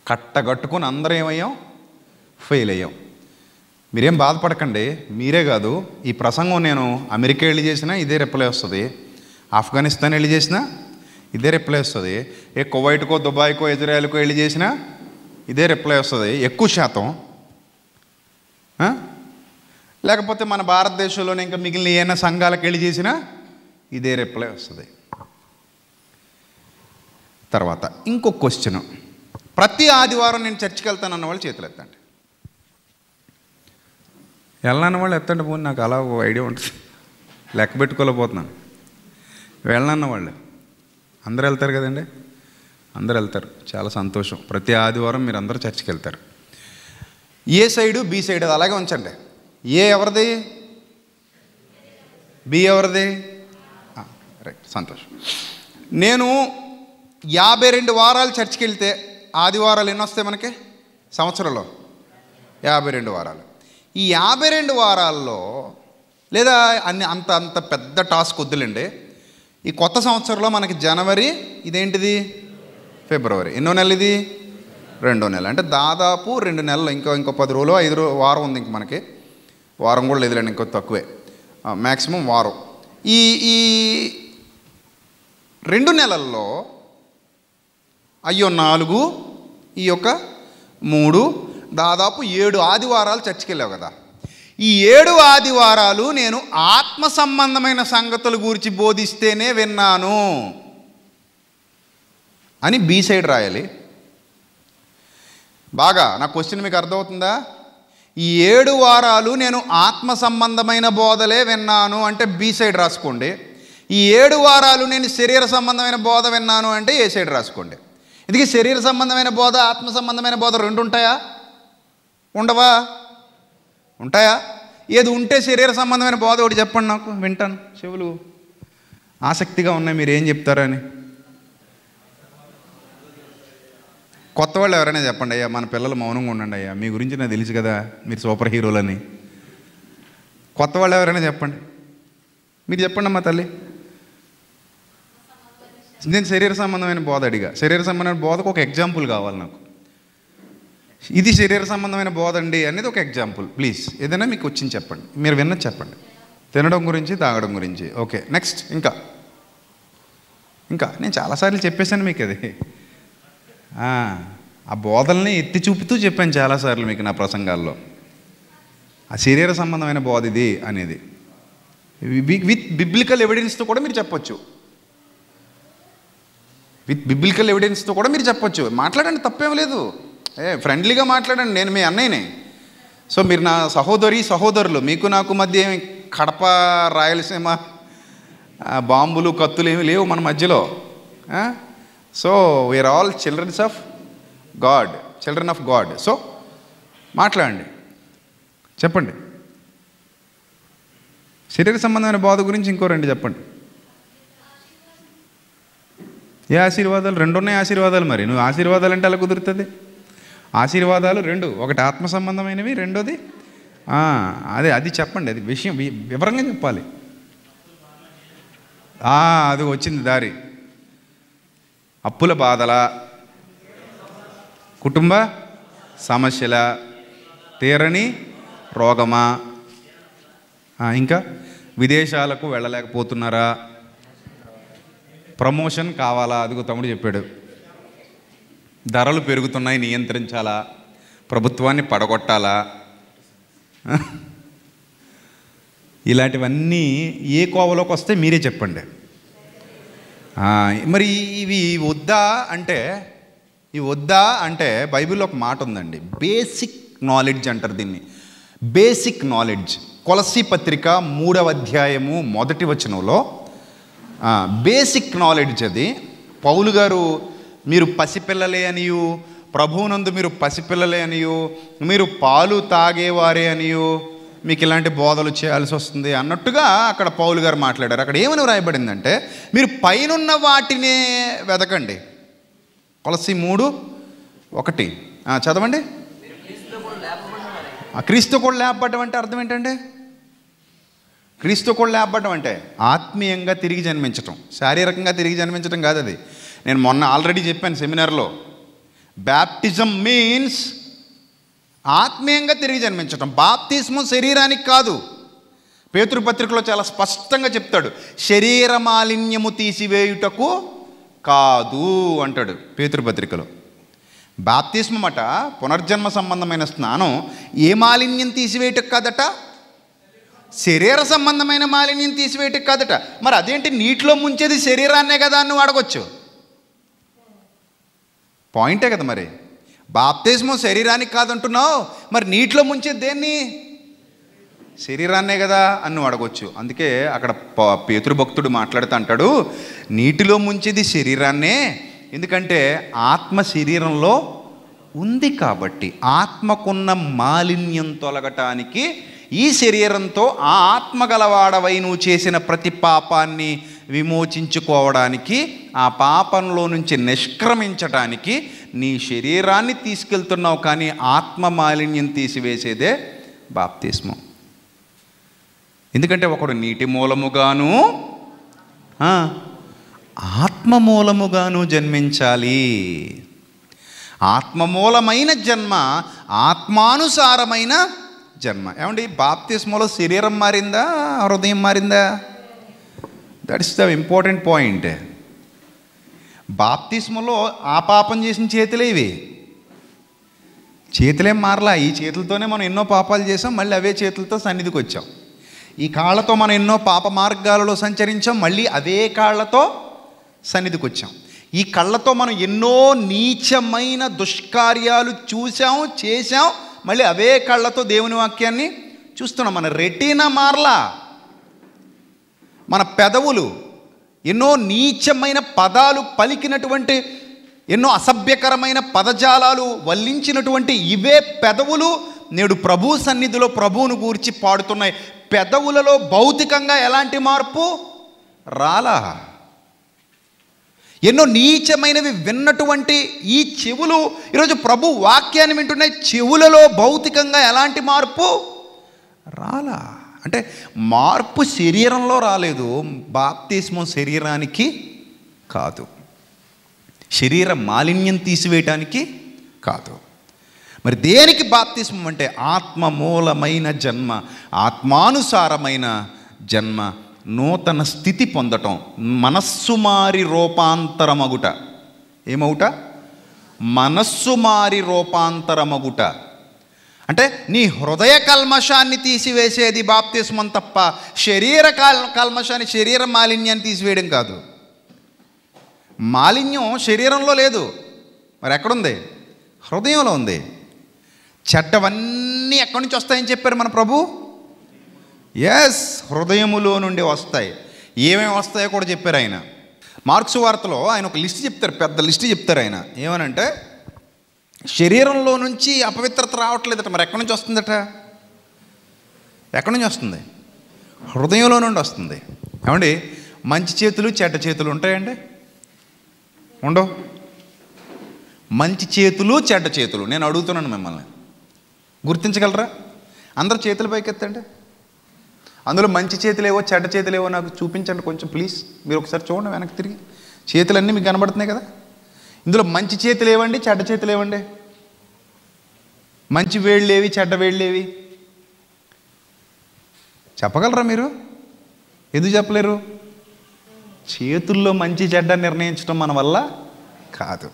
కట్టగట్టుకుని అందరం ఏమయ్యాం ఫెయిల్ అయ్యాం మీరేం బాధపడకండి మీరే కాదు ఈ ప్రసంగం నేను అమెరికా వెళ్ళి చేసినా ఇదే రిప్లై వస్తుంది ఆఫ్ఘనిస్తాన్ వెళ్ళి చేసినా ఇదే రిప్లై వస్తుంది ఏ కువైట్కో దుబాయ్కో ఇజ్రాయెల్కో వెళ్ళి చేసినా ఇదే రిప్లై వస్తుంది ఎక్కువ శాతం లేకపోతే మన భారతదేశంలోనే ఇంకా మిగిలిన ఏమైనా సంఘాలకు వెళ్ళి చేసినా ఇదే రిప్లై వస్తుంది తర్వాత ఇంకొక క్వశ్చన్ ప్రతి ఆదివారం నేను చర్చికి వెళ్తాను అన్న వాళ్ళు చేతులు ఎత్తండి వెళ్ళని వాళ్ళు ఎత్తండి పోనీ నాకు అలా ఐడియా ఉంటుంది లెక్క పెట్టుకోలేకపోతున్నాను వెళ్ళనన్న వాళ్ళు అందరు వెళ్తారు కదండి అందరు వెళ్తారు చాలా సంతోషం ప్రతి ఆదివారం మీరు అందరూ చర్చికి వెళ్తారు ఏ సైడు బి సైడ్ అలాగే ఉంచండి ఏ ఎవరిది బి ఎవరిది రైట్ సంతోషం నేను యాభై రెండు వారాలు చర్చికి వెళ్తే ఆదివారాలు ఎన్ని వస్తాయి మనకి సంవత్సరంలో యాభై రెండు వారాలు ఈ యాభై రెండు వారాల్లో లేదా అన్ని అంత అంత పెద్ద టాస్క్ వద్దులండి ఈ కొత్త సంవత్సరంలో మనకి జనవరి ఇదేంటిది ఫిబ్రవరి ఎన్నో నెల ఇది రెండో నెల అంటే దాదాపు రెండు నెలలు ఇంకో ఇంకో పది రోజులు ఐదు రోజు వారం ఉంది ఇంక మనకి వారం కూడా లేదులేండి ఇంకో తక్కువే మ్యాక్సిమం వారం ఈ ఈ రెండు నెలల్లో అయ్యో నాలుగు ఈ యొక్క మూడు దాదాపు ఏడు ఆదివారాలు చర్చికి వెళ్ళావు కదా ఈ ఏడు ఆదివారాలు నేను ఆత్మ సంబంధమైన సంగతుల గురించి బోధిస్తేనే విన్నాను అని బీ సైడ్ రాయాలి బాగా నా క్వశ్చన్ మీకు అర్థమవుతుందా ఈ ఏడు వారాలు నేను ఆత్మ సంబంధమైన బోధలే విన్నాను అంటే బీ సైడ్ రాసుకోండి ఈ ఏడు వారాలు నేను శరీర సంబంధమైన బోధ విన్నాను అంటే ఏ సైడ్ రాసుకోండి ఇందుకే శరీర సంబంధమైన బోధ ఆత్మ సంబంధమైన బోధ రెండు ఉంటాయా ఉండవా ఉంటాయా ఏది ఉంటే శరీర సంబంధమైన బోధ ఒకటి చెప్పండి నాకు వింటాను చెవులు ఆసక్తిగా ఉన్నాయి మీరు ఏం చెప్తారని కొత్త వాళ్ళు ఎవరైనా చెప్పండి అయ్యా మన పిల్లలు మౌనంగా ఉండండి అయ్యా మీ గురించి నాకు తెలుసు కదా మీరు సూపర్ హీరోలని కొత్త వాళ్ళు ఎవరైనా చెప్పండి మీరు చెప్పండి అమ్మా తల్లి నేను శరీర సంబంధమైన బోధ అడిగా శరీర సంబంధమైన బోధకు ఒక ఎగ్జాంపుల్ కావాలి నాకు ఇది శరీర సంబంధమైన బోధ అండి అనేది ఒక ఎగ్జాంపుల్ ప్లీజ్ ఏదైనా మీకు వచ్చింది చెప్పండి మీరు విన్నది చెప్పండి తినడం గురించి తాగడం గురించి ఓకే నెక్స్ట్ ఇంకా ఇంకా నేను చాలాసార్లు చెప్పేశాను మీకు అది ఆ బోధల్ని ఎత్తి చూపుతూ చెప్పాను చాలాసార్లు మీకు నా ప్రసంగాల్లో ఆ శరీర సంబంధమైన బోధ ఇది అనేది విత్ బిబ్లికల్ ఎవిడెన్స్తో కూడా మీరు చెప్పొచ్చు విత్ బిబ్లికల్ ఎవిడెన్స్తో కూడా మీరు చెప్పొచ్చు మాట్లాడండి తప్పేం లేదు ఏ ఫ్రెండ్లీగా మాట్లాడండి నేను మీ అన్నయ్యనే సో మీరు నా సహోదరి సహోదరులు మీకు నాకు మధ్య ఏమి కడప రాయలసీమ బాంబులు కత్తులు ఏమి లేవు మన మధ్యలో so we are all childrens of God children of God so మాట్లాడండి చెప్పండి శరీర సంబంధమైన బాధ గురించి ఇంకో రెండు చెప్పండి ఏ ఆశీర్వాదాలు రెండు ఉన్నాయి ఆశీర్వాదాలు మరి నువ్వు ఆశీర్వాదాలు అంటే అలా కుదురుతుంది ఆశీర్వాదాలు రెండు ఒకటి ఆత్మ సంబంధమైనవి రెండోది అదే అది చెప్పండి అది విషయం వివరంగా చెప్పాలి అది వచ్చింది దారి అప్పుల బాధల కుటుంబ సమస్యల తీరని రోగమా ఇంకా విదేశాలకు వెళ్ళలేకపోతున్నారా ప్రమోషన్ కావాలా అదిగో తమ్ముడు చెప్పాడు ధరలు పెరుగుతున్నాయి నియంత్రించాలా ప్రభుత్వాన్ని పడగొట్టాలా ఇలాంటివన్నీ ఏ కోవలోకి వస్తే మీరే చెప్పండి మరి ఇవి వద్దా అంటే ఈ వద్దా అంటే బైబిల్లో ఒక మాట ఉందండి బేసిక్ నాలెడ్జ్ అంటారు దీన్ని బేసిక్ నాలెడ్జ్ కొలసి పత్రిక మూడవ అధ్యాయము మొదటి వచనంలో బేసిక్ నాలెడ్జ్ అది పౌలు గారు మీరు పసిపిల్లలే అనియు ప్రభువునందు మీరు పసిపిల్లలే అనియు మీరు పాలు తాగేవారే అనియు మీకు ఇలాంటి బోధలు చేయాల్సి వస్తుంది అన్నట్టుగా అక్కడ పౌలు గారు మాట్లాడారు అక్కడ ఏమని వ్రాయబడిందంటే మీరు పైనున్న వాటినే వెతకండి కొలసి మూడు ఒకటి చదవండి క్రీస్తు కూడా లేపడం అంటే అర్థం ఏంటండి క్రీస్తు కూడా లేపడం అంటే ఆత్మీయంగా తిరిగి జన్మించటం శారీరకంగా తిరిగి జన్మించటం కాదు అది నేను మొన్న ఆల్రెడీ చెప్పాను సెమినార్లో బ్యాప్టిజం మీన్స్ ఆత్మీయంగా తిరిగి జన్మించటం బాప్తిజము శరీరానికి కాదు పేతృపత్రికలో చాలా స్పష్టంగా చెప్తాడు శరీర మాలిన్యము తీసివేయుటకు కాదు అంటాడు పేతృపత్రికలో అట పునర్జన్మ సంబంధమైన స్నానం ఏ మాలిన్యం తీసివేయటం కాదట శరీర సంబంధమైన మాలిన్యం తీసివేయటం కాదట మరి అదేంటి నీటిలో ముంచేది శరీరాన్నే కదా అని వాడవచ్చు పాయింటే కదా మరి బాప్తిజమం శరీరానికి కాదంటున్నావు మరి నీటిలో ముంచేది దేన్ని శరీరాన్నే కదా అని అడగొచ్చు అందుకే అక్కడ పేతృభక్తుడు మాట్లాడుతూ అంటాడు నీటిలో ముంచేది శరీరాన్నే ఎందుకంటే ఆత్మ శరీరంలో ఉంది కాబట్టి ఆత్మకున్న మాలిన్యం తొలగటానికి ఈ శరీరంతో ఆ ఆత్మ గలవాడవై నువ్వు చేసిన ప్రతి పాపాన్ని విమోచించుకోవడానికి ఆ పాపంలో నుంచి నిష్క్రమించటానికి నీ శరీరాన్ని తీసుకెళ్తున్నావు కానీ ఆత్మ మాలిన్యం తీసివేసేదే బాప్తిస్మం ఎందుకంటే ఒకడు నీటి మూలముగాను ఆత్మ మూలముగాను జన్మించాలి ఆత్మమూలమైన జన్మ ఆత్మానుసారమైన జన్మ ఏమండి బాప్తిస్మలో శరీరం మారిందా హృదయం మారిందా that is the important point బాప్తిస్మలో ఆ పాపం చేసిన చేతులే ఇవి చేతులేం మారలా ఈ చేతులతోనే మనం ఎన్నో పాపాలు చేసాం మళ్ళీ అవే చేతులతో సన్నిధికి వచ్చాం ఈ కాళ్ళతో మనం ఎన్నో పాప మార్గాలలో సంచరించాం మళ్ళీ అదే కాళ్ళతో సన్నిధికి వచ్చాం ఈ కళ్ళతో మనం ఎన్నో నీచమైన దుష్కార్యాలు చూసాం చేసాం మళ్ళీ అవే కళ్ళతో దేవుని వాక్యాన్ని చూస్తున్నాం మన రెటీనా మార్లా మన పెదవులు ఎన్నో నీచమైన పదాలు పలికినటువంటి ఎన్నో అసభ్యకరమైన పదజాలాలు వల్లించినటువంటి ఇవే పెదవులు నేడు ప్రభు సన్నిధిలో ప్రభువును గూర్చి పాడుతున్నాయి పెదవులలో భౌతికంగా ఎలాంటి మార్పు రాలా ఎన్నో నీచమైనవి విన్నటువంటి ఈ చెవులు ఈరోజు ప్రభు వాక్యాన్ని వింటున్నాయి చెవులలో భౌతికంగా ఎలాంటి మార్పు రాలా అంటే మార్పు శరీరంలో రాలేదు బాప్తిస్మం శరీరానికి కాదు శరీర మాలిన్యం తీసివేయటానికి కాదు మరి దేనికి బాప్తిస్మం అంటే ఆత్మ మూలమైన జన్మ ఆత్మానుసారమైన జన్మ నూతన స్థితి పొందటం మనస్సు మారి రూపాంతరమగుట ఏమవుట మనస్సు మారి రూపాంతరమగుట అంటే నీ హృదయ కల్మషాన్ని తీసివేసేది బాప్తిస్మం తప్ప శరీర కల్ కల్మషాన్ని శరీర మాలిన్యాన్ని తీసివేయడం కాదు మాలిన్యం శరీరంలో లేదు మరి ఎక్కడుంది హృదయంలో ఉంది చెడ్డవన్నీ ఎక్కడి నుంచి వస్తాయని చెప్పారు మన ప్రభు ఎస్ హృదయములో నుండి వస్తాయి ఏమేమి వస్తాయో కూడా చెప్పారు ఆయన మార్క్స్ వార్తలో ఆయన ఒక లిస్ట్ చెప్తారు పెద్ద లిస్ట్ చెప్తారు ఆయన ఏమనంటే శరీరంలో నుంచి అపవిత్రత రావట్లేదట మరి ఎక్కడి నుంచి వస్తుందట ఎక్కడి నుంచి వస్తుంది హృదయంలో నుండి వస్తుంది ఏమండి మంచి చేతులు చెడ్డ చేతులు ఉంటాయండి ఉండవు మంచి చేతులు చెడ్డ చేతులు నేను అడుగుతున్నాను మిమ్మల్ని గుర్తించగలరా అందరు చేతులు పైకెత్తండి అందులో మంచి చేతులేవో చెడ్డ చేతులేవో నాకు చూపించండి కొంచెం ప్లీజ్ మీరు ఒకసారి చూడండి వెనక్కి తిరిగి చేతులన్నీ మీకు కనబడుతున్నాయి కదా ఇందులో మంచి చేతులు ఏవండి చెడ్డ చేతులు ఏవండి మంచి వేళ్ళేవి చెడ్డ వేళ్ళేవి చెప్పగలరా మీరు ఎందుకు చెప్పలేరు చేతుల్లో మంచి చెడ్డ నిర్ణయించడం మన వల్ల కాదు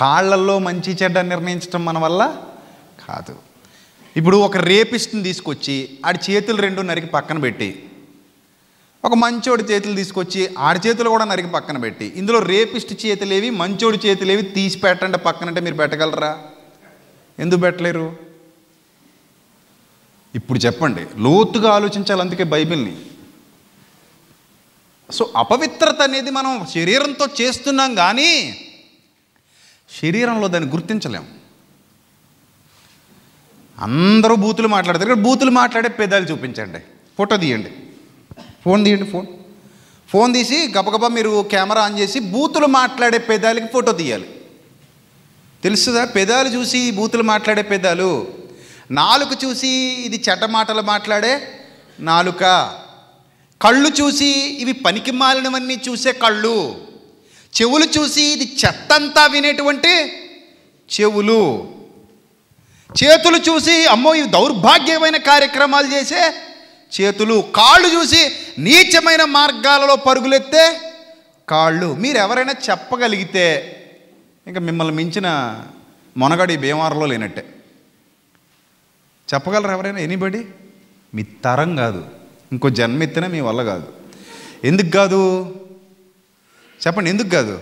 కాళ్ళల్లో మంచి చెడ్డ నిర్ణయించడం మన వల్ల కాదు ఇప్పుడు ఒక రేపిస్ట్ని తీసుకొచ్చి ఆడి చేతులు రెండు నరికి పక్కన పెట్టి ఒక మంచోడి చేతులు తీసుకొచ్చి ఆడి చేతులు కూడా నరికి పక్కన పెట్టి ఇందులో రేపిస్ట్ చేతులేవి మంచోడి చేతులేవి తీసి పెట్టండి పక్కన అంటే మీరు పెట్టగలరా ఎందుకు పెట్టలేరు ఇప్పుడు చెప్పండి లోతుగా ఆలోచించాలి అందుకే బైబిల్ని సో అపవిత్రత అనేది మనం శరీరంతో చేస్తున్నాం కానీ శరీరంలో దాన్ని గుర్తించలేము అందరూ బూతులు మాట్లాడతారు ఇక్కడ బూతులు మాట్లాడే పెదాలు చూపించండి ఫోటో తీయండి ఫోన్ తీయండి ఫోన్ ఫోన్ తీసి గబగబా మీరు కెమెరా ఆన్ చేసి బూతులు మాట్లాడే పెదాలకి ఫోటో తీయాలి తెలుసుదా పెదాలు చూసి బూతులు మాట్లాడే పెదాలు నాలుక చూసి ఇది చెడ్డ మాటలు మాట్లాడే నాలుక కళ్ళు చూసి ఇవి పనికి మాలినవన్నీ చూసే కళ్ళు చెవులు చూసి ఇది చెత్తంతా వినేటువంటి చెవులు చేతులు చూసి అమ్మో ఇవి దౌర్భాగ్యమైన కార్యక్రమాలు చేసే చేతులు కాళ్ళు చూసి నీచమైన మార్గాలలో పరుగులెత్తే కాళ్ళు మీరు ఎవరైనా చెప్పగలిగితే ఇంకా మిమ్మల్ని మించిన మొనగడి భీమారులో లేనట్టే చెప్పగలరు ఎవరైనా ఎనీబడి మీ తరం కాదు ఇంకో జన్మెత్తినా మీ వల్ల కాదు ఎందుకు కాదు చెప్పండి ఎందుకు కాదు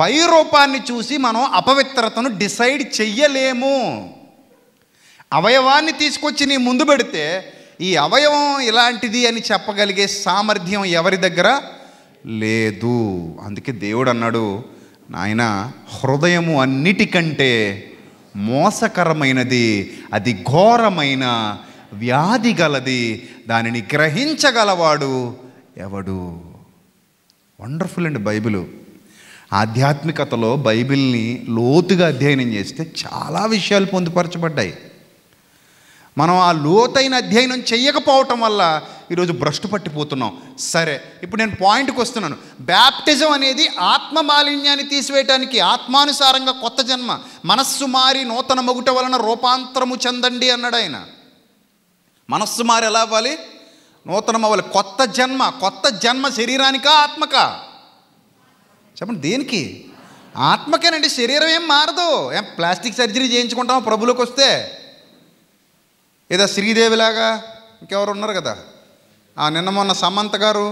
పై రూపాన్ని చూసి మనం అపవిత్రతను డిసైడ్ చెయ్యలేము అవయవాన్ని తీసుకొచ్చి నీ ముందు పెడితే ఈ అవయవం ఇలాంటిది అని చెప్పగలిగే సామర్థ్యం ఎవరి దగ్గర లేదు అందుకే దేవుడు అన్నాడు నాయన హృదయము అన్నిటికంటే మోసకరమైనది అది ఘోరమైన వ్యాధి గలది దానిని గ్రహించగలవాడు ఎవడు వండర్ఫుల్ అండి బైబిల్ ఆధ్యాత్మికతలో బైబిల్ని లోతుగా అధ్యయనం చేస్తే చాలా విషయాలు పొందుపరచబడ్డాయి మనం ఆ లోతైన అధ్యయనం చేయకపోవటం వల్ల ఈరోజు భ్రష్టు పట్టిపోతున్నాం సరే ఇప్పుడు నేను పాయింట్కి వస్తున్నాను బ్యాప్టిజం అనేది ఆత్మ మాలిన్యాన్ని తీసివేయటానికి ఆత్మానుసారంగా కొత్త జన్మ మనస్సు మారి నూతన మొగుట వలన రూపాంతరము చెందండి అన్నాడు ఆయన మనస్సు మారి ఎలా అవ్వాలి నూతనం అవ్వాలి కొత్త జన్మ కొత్త జన్మ శరీరానికా ఆత్మక చెప్పండి దేనికి ఆత్మకేనండి శరీరం ఏం మారదు ఏం ప్లాస్టిక్ సర్జరీ చేయించుకుంటాం ప్రభులకు వస్తే ఏదో శ్రీదేవిలాగా ఇంకెవరు ఉన్నారు కదా ఆ నిన్న మొన్న సమంత గారు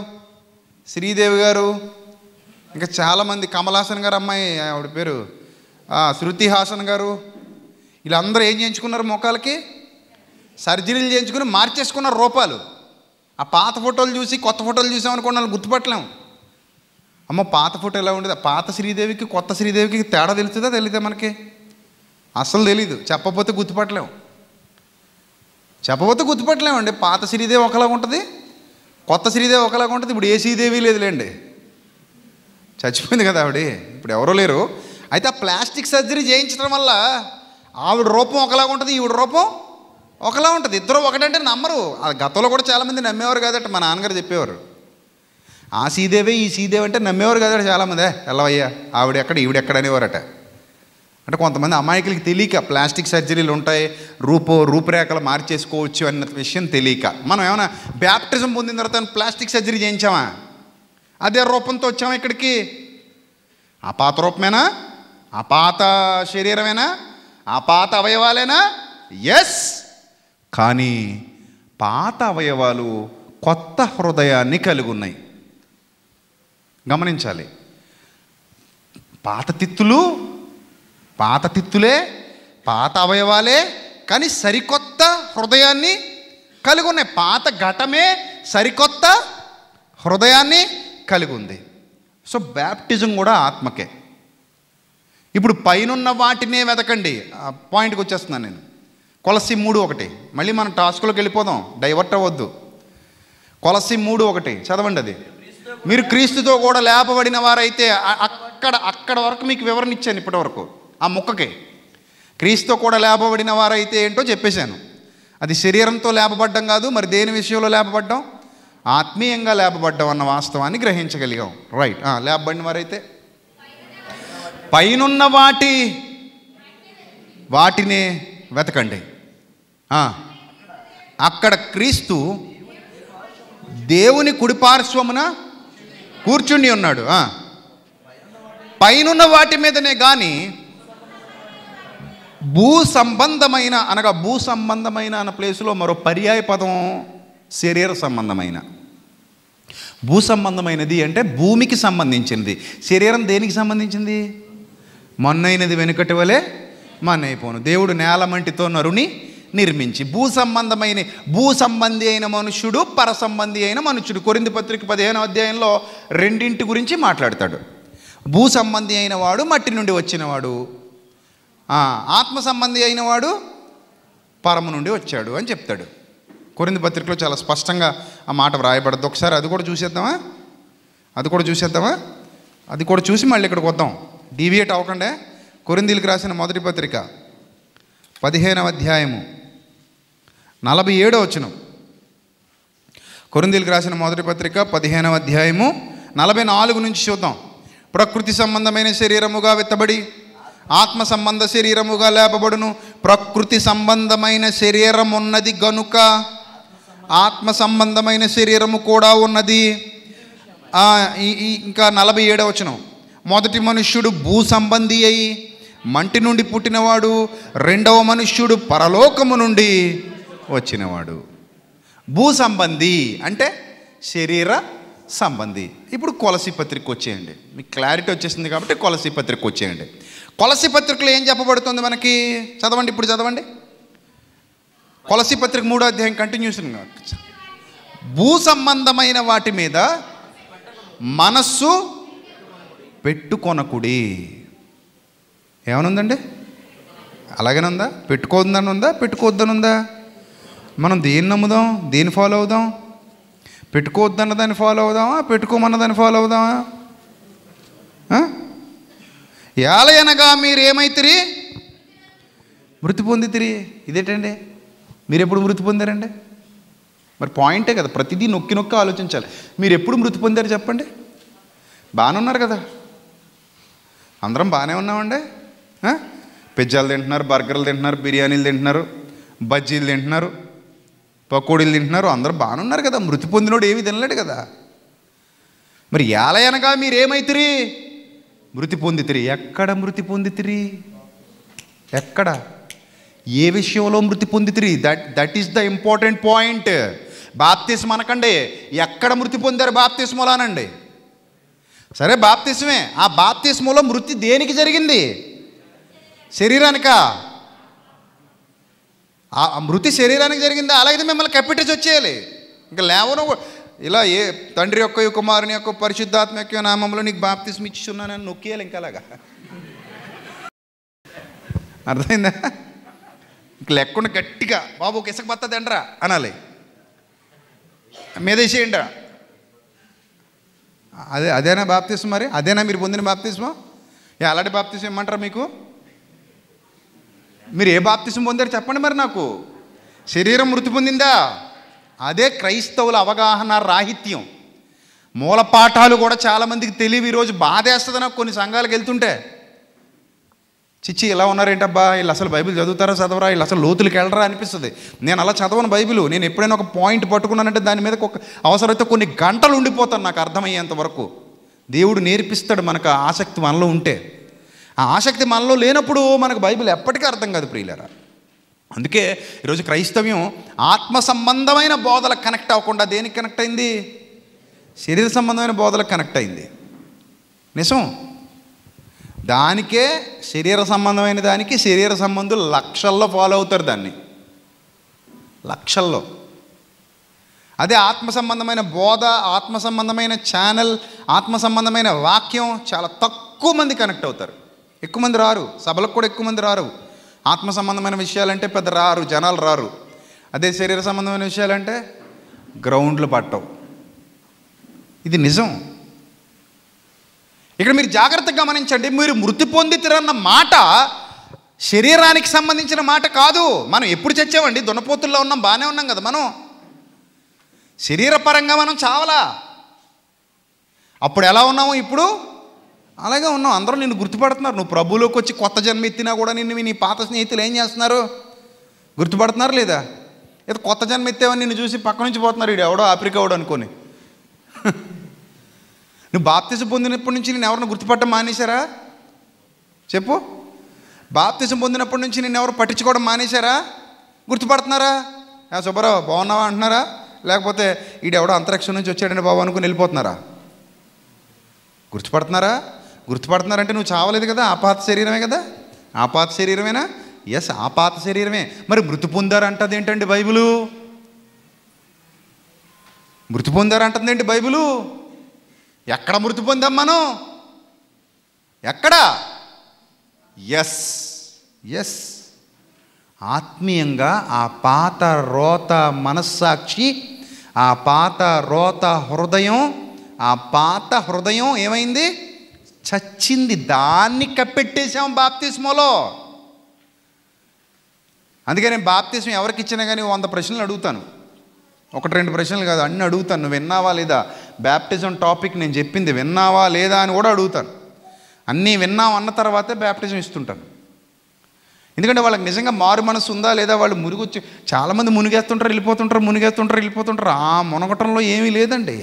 శ్రీదేవి గారు ఇంకా చాలామంది కమలాసన్ గారు అమ్మాయి ఆవిడ పేరు శృతి హాసన్ గారు వీళ్ళందరూ ఏం చేయించుకున్నారు ముఖాలకి సర్జరీలు చేయించుకుని మార్చేసుకున్నారు రూపాలు ఆ పాత ఫోటోలు చూసి కొత్త ఫోటోలు చూసామనుకోండి వాళ్ళు గుర్తుపట్టలేము అమ్మ పాత ఫోటో ఎలా ఉండేది పాత శ్రీదేవికి కొత్త శ్రీదేవికి తేడా తెలుస్తుందా తెలియదా మనకి అసలు తెలీదు చెప్పపోతే గుర్తుపట్టలేము చెప్పబోతే గుర్తుపెట్టలేమండి పాత శ్రీదేవి ఒకలాగా ఉంటుంది కొత్త శ్రీదేవి ఒకలాగా ఉంటుంది ఇప్పుడు ఏ శ్రీదేవి లేదులేండి చచ్చిపోయింది కదా ఆవిడ ఇప్పుడు ఎవరో లేరు అయితే ఆ ప్లాస్టిక్ సర్జరీ చేయించడం వల్ల ఆవిడ రూపం ఒకలాగా ఉంటుంది ఈవిడ రూపం ఒకలా ఉంటుంది ఇద్దరు ఒకటంటే నమ్మరు ఆ గతంలో కూడా చాలామంది నమ్మేవారు కదట మా నాన్నగారు చెప్పేవారు ఆ సీదేవే ఈ సీదేవి అంటే నమ్మేవారు కదా చాలామంది ఎల్లవయ్యా ఆవిడ ఎక్కడ ఈవిడెక్కడ అనేవారట అంటే కొంతమంది అమాయకులకి తెలియక ప్లాస్టిక్ సర్జరీలు ఉంటాయి రూపు రూపురేఖలు మార్చేసుకోవచ్చు అన్న విషయం తెలియక మనం ఏమైనా బ్యాప్టిజం పొందిన తర్వాత ప్లాస్టిక్ సర్జరీ చేయించామా అదే రూపంతో వచ్చామా ఇక్కడికి అపాత రూపమేనా అపాత శరీరమేనా అపాత అవయవాలేనా ఎస్ కానీ పాత అవయవాలు కొత్త హృదయాన్ని కలిగి ఉన్నాయి గమనించాలి పాత తిత్తులు పాత తిత్తులే పాత అవయవాలే కానీ సరికొత్త హృదయాన్ని కలిగి ఉన్నాయి పాత ఘటమే సరికొత్త హృదయాన్ని కలిగి ఉంది సో బ్యాప్టిజం కూడా ఆత్మకే ఇప్పుడు పైనున్న వాటినే వెతకండి పాయింట్కి వచ్చేస్తున్నాను నేను కొలసి మూడు ఒకటి మళ్ళీ మనం టాస్క్లోకి వెళ్ళిపోదాం డైవర్ట్ అవ్వద్దు కొలసి మూడు ఒకటి చదవండి అది మీరు క్రీస్తుతో కూడా లేపబడిన వారైతే అక్కడ అక్కడ వరకు మీకు వివరణ ఇచ్చాను ఇప్పటి వరకు ఆ ముక్కకే క్రీస్తు కూడా లేపబడిన వారైతే ఏంటో చెప్పేశాను అది శరీరంతో లేపబడ్డం కాదు మరి దేని విషయంలో లేపబడ్డం ఆత్మీయంగా లేపబడ్డం అన్న వాస్తవాన్ని గ్రహించగలిగాం రైట్ లేపబడిన వారైతే పైనున్న వాటి వాటిని వెతకండి అక్కడ క్రీస్తు దేవుని కుడిపార్శ్వమున కూర్చుండి ఉన్నాడు పైనున్న వాటి మీదనే కానీ భూ సంబంధమైన అనగా భూ సంబంధమైన అన్న ప్లేస్లో మరో పర్యాయ పదం శరీర సంబంధమైన భూ సంబంధమైనది అంటే భూమికి సంబంధించింది శరీరం దేనికి సంబంధించింది మొన్నైనది వెనుకటి వలె మన్నైపోను దేవుడు నేలమంటితో నరుని నిర్మించి భూ సంబంధమైన భూ సంబంధి అయిన మనుషుడు సంబంధి అయిన మనుషుడు కొరింది పత్రిక పదిహేను అధ్యాయంలో రెండింటి గురించి మాట్లాడతాడు భూ సంబంధి అయిన వాడు మట్టి నుండి వచ్చినవాడు ఆత్మ సంబంధి అయిన వాడు పరము నుండి వచ్చాడు అని చెప్తాడు కొరింది పత్రికలో చాలా స్పష్టంగా ఆ మాట వ్రాయబడద్దు ఒకసారి అది కూడా చూసేద్దామా అది కూడా చూసేద్దామా అది కూడా చూసి మళ్ళీ ఇక్కడికి వద్దాం డీవియేట్ అవ్వకుండా కొరిందీలకు రాసిన మొదటి పత్రిక పదిహేనవ అధ్యాయము నలభై ఏడో వచ్చిన కొరిందీలకు రాసిన మొదటి పత్రిక పదిహేనవ అధ్యాయము నలభై నాలుగు నుంచి చూద్దాం ప్రకృతి సంబంధమైన శరీరముగా విత్తబడి ఆత్మ సంబంధ శరీరముగా లేపబడును ప్రకృతి సంబంధమైన శరీరం ఉన్నది గనుక ఆత్మ సంబంధమైన శరీరము కూడా ఉన్నది ఇంకా నలభై ఏడవచనం మొదటి మనుష్యుడు భూ సంబంధి అయి మంటి నుండి పుట్టినవాడు రెండవ మనుష్యుడు పరలోకము నుండి వచ్చినవాడు భూ సంబంధి అంటే శరీర సంబంధి ఇప్పుడు కొలసి పత్రిక వచ్చేయండి మీకు క్లారిటీ వచ్చేసింది కాబట్టి కొలసి పత్రిక వచ్చేయండి కొలసి పత్రికలో ఏం చెప్పబడుతుంది మనకి చదవండి ఇప్పుడు చదవండి కొలసి పత్రిక మూడో అధ్యాయం కంటిన్యూస్ భూ సంబంధమైన వాటి మీద మనస్సు పెట్టుకొనకుడి ఏమనుందండి అలాగే ఉందా పెట్టుకోదని ఉందా పెట్టుకోవద్దని ఉందా మనం దేన్ని నమ్ముదాం దేన్ని ఫాలో అవుదాం పెట్టుకోవద్దన్న దాన్ని ఫాలో అవుదామా పెట్టుకోమన్న దాన్ని ఫాలో అవుదామా ఏలయనగా మీరేమైతిరి మృతి పొందితిరి ఇదేటండి మీరు ఎప్పుడు మృతి పొందారండి మరి పాయింటే కదా ప్రతిదీ నొక్కి నొక్కి ఆలోచించాలి మీరు ఎప్పుడు మృతి పొందారు చెప్పండి బాగానే ఉన్నారు కదా అందరం బాగానే ఉన్నామండి పిజ్జాలు తింటున్నారు బర్గర్లు తింటున్నారు బిర్యానీలు తింటున్నారు బజ్జీలు తింటున్నారు పకోడీలు తింటున్నారు అందరం బాగానే ఉన్నారు కదా మృతి పొందినోడు ఏమి తినలేడు కదా మరి ఏలయనగా మీరేమైతిరి మృతి పొందితిరి ఎక్కడ మృతి పొందితిరి ఎక్కడ ఏ విషయంలో మృతి పొందితిరి that that is the important point బాప్తిస్మ అనకండి ఎక్కడ మృతి పొందారు బాప్తిస్మలానండి సరే బాప్తిస్మే ఆ బాప్తిస్మలో మృతి దేనికి జరిగింది శరీరానిక ఆ మృతి శరీరానికి జరిగిందా అలాగే మిమ్మల్ని కప్పెట్టేసి వచ్చేయాలి ఇంకా లేవనో ఇలా ఏ తండ్రి యొక్క కుమారుని యొక్క పరిశుద్ధాత్మ యొక్క నామంలో నీకు బాప్తిస్మి ఇచ్చున్నానని నొక్కేయాలి ఇంకా అలాగా అర్థమైందా ఇంక లెక్కకుండా గట్టిగా బాబు ఒక ఇసుక బత్తది అంటరా అనాలి మీదేసేయండి అదే అదేనా బాప్తిస్మ మరి అదేనా మీరు పొందిన ఏ అలాంటి బాప్తిసం ఇమ్మంటారు మీకు మీరు ఏ బాప్తిసం పొందారు చెప్పండి మరి నాకు శరీరం మృతి పొందిందా అదే క్రైస్తవుల అవగాహన రాహిత్యం మూల పాఠాలు కూడా చాలామందికి తెలియవు ఈరోజు బాధేస్తుంది నాకు కొన్ని సంఘాలకు వెళ్తుంటే చిచ్చి ఇలా ఉన్నారేంటబ్బా వీళ్ళు అసలు బైబిల్ చదువుతారా చదవరా వీళ్ళు అసలు లోతులకి వెళ్ళరా అనిపిస్తుంది నేను అలా చదవను బైబిల్ నేను ఎప్పుడైనా ఒక పాయింట్ పట్టుకున్నానంటే దాని మీద ఒక అవసరమైతే కొన్ని గంటలు ఉండిపోతాను నాకు అర్థమయ్యేంత వరకు దేవుడు నేర్పిస్తాడు మనకు ఆసక్తి మనలో ఉంటే ఆ ఆసక్తి మనలో లేనప్పుడు మనకు బైబిల్ ఎప్పటికీ అర్థం కాదు ప్రియులరా అందుకే ఈరోజు క్రైస్తవ్యం ఆత్మ సంబంధమైన బోధలకు కనెక్ట్ అవ్వకుండా దేనికి కనెక్ట్ అయింది శరీర సంబంధమైన బోధలకు కనెక్ట్ అయింది నిజం దానికే శరీర సంబంధమైన దానికి శరీర సంబంధులు లక్షల్లో ఫాలో అవుతారు దాన్ని లక్షల్లో అదే ఆత్మ సంబంధమైన బోధ ఆత్మ సంబంధమైన ఛానల్ ఆత్మ సంబంధమైన వాక్యం చాలా తక్కువ మంది కనెక్ట్ అవుతారు ఎక్కువ మంది రారు సభలకు కూడా ఎక్కువ మంది రారు ఆత్మ సంబంధమైన విషయాలంటే పెద్ద రారు జనాలు రారు అదే శరీర సంబంధమైన విషయాలంటే గ్రౌండ్లు పట్టవు ఇది నిజం ఇక్కడ మీరు జాగ్రత్తగా గమనించండి మీరు మృతి పొందితిరన్న మాట శరీరానికి సంబంధించిన మాట కాదు మనం ఎప్పుడు చచ్చామండి దునపోతుల్లో ఉన్నాం బాగానే ఉన్నాం కదా మనం శరీరపరంగా మనం చావలా అప్పుడు ఎలా ఉన్నాము ఇప్పుడు అలాగే ఉన్నావు అందరూ నిన్ను గుర్తుపడుతున్నారు నువ్వు ప్రభులోకి వచ్చి కొత్త జన్మ ఎత్తినా కూడా నిన్ను నీ పాత స్నేహితులు ఏం చేస్తున్నారు గుర్తుపడుతున్నారు లేదా ఏదో కొత్త జన్మ ఎత్తేవని నిన్ను చూసి పక్క నుంచి పోతున్నారు ఇడు ఎవడో ఆఫ్రికా ఎవడో అనుకొని నువ్వు బాప్తిజం పొందినప్పటి నుంచి నేను ఎవరిని గుర్తుపట్టడం మానేశారా చెప్పు బాప్తిజం పొందినప్పటి నుంచి నేను ఎవరు పట్టించుకోవడం మానేశారా గుర్తుపడుతున్నారా శుభరావు బాగున్నావా అంటున్నారా లేకపోతే ఈడెవడో అంతరిక్షం నుంచి వచ్చాడని బాబు అనుకుని వెళ్ళిపోతున్నారా గుర్తుపడుతున్నారా గుర్తుపడుతున్నారంటే నువ్వు చావలేదు కదా ఆపాత శరీరమే కదా ఆపాత శరీరమేనా ఎస్ ఆపాత శరీరమే మరి మృతి పొందారంటది ఏంటండి బైబులు మృతి పొందారంటుంది ఏంటి బైబులు ఎక్కడ మృతి పొందాం మనం ఎక్కడా ఎస్ ఎస్ ఆత్మీయంగా ఆ పాత రోత మనస్సాక్షి ఆ పాత రోత హృదయం ఆ పాత హృదయం ఏమైంది చచ్చింది దాన్ని కప్పెట్టేశాం బాప్తిస్మలో అందుకే నేను బాప్తిస్మ ఎవరికి ఇచ్చినా కానీ వంద ప్రశ్నలు అడుగుతాను ఒకటి రెండు ప్రశ్నలు కాదు అన్నీ అడుగుతాను నువ్వు విన్నావా లేదా బ్యాప్టిజం టాపిక్ నేను చెప్పింది విన్నావా లేదా అని కూడా అడుగుతాను అన్నీ విన్నావు అన్న తర్వాతే బ్యాప్టిజం ఇస్తుంటాను ఎందుకంటే వాళ్ళకి నిజంగా మారు మనసు ఉందా లేదా వాళ్ళు మురిగొచ్చి చాలామంది మునిగేస్తుంటారు వెళ్ళిపోతుంటారు మునిగేస్తుంటారు వెళ్ళిపోతుంటారు ఆ మునగటంలో ఏమీ లేదండి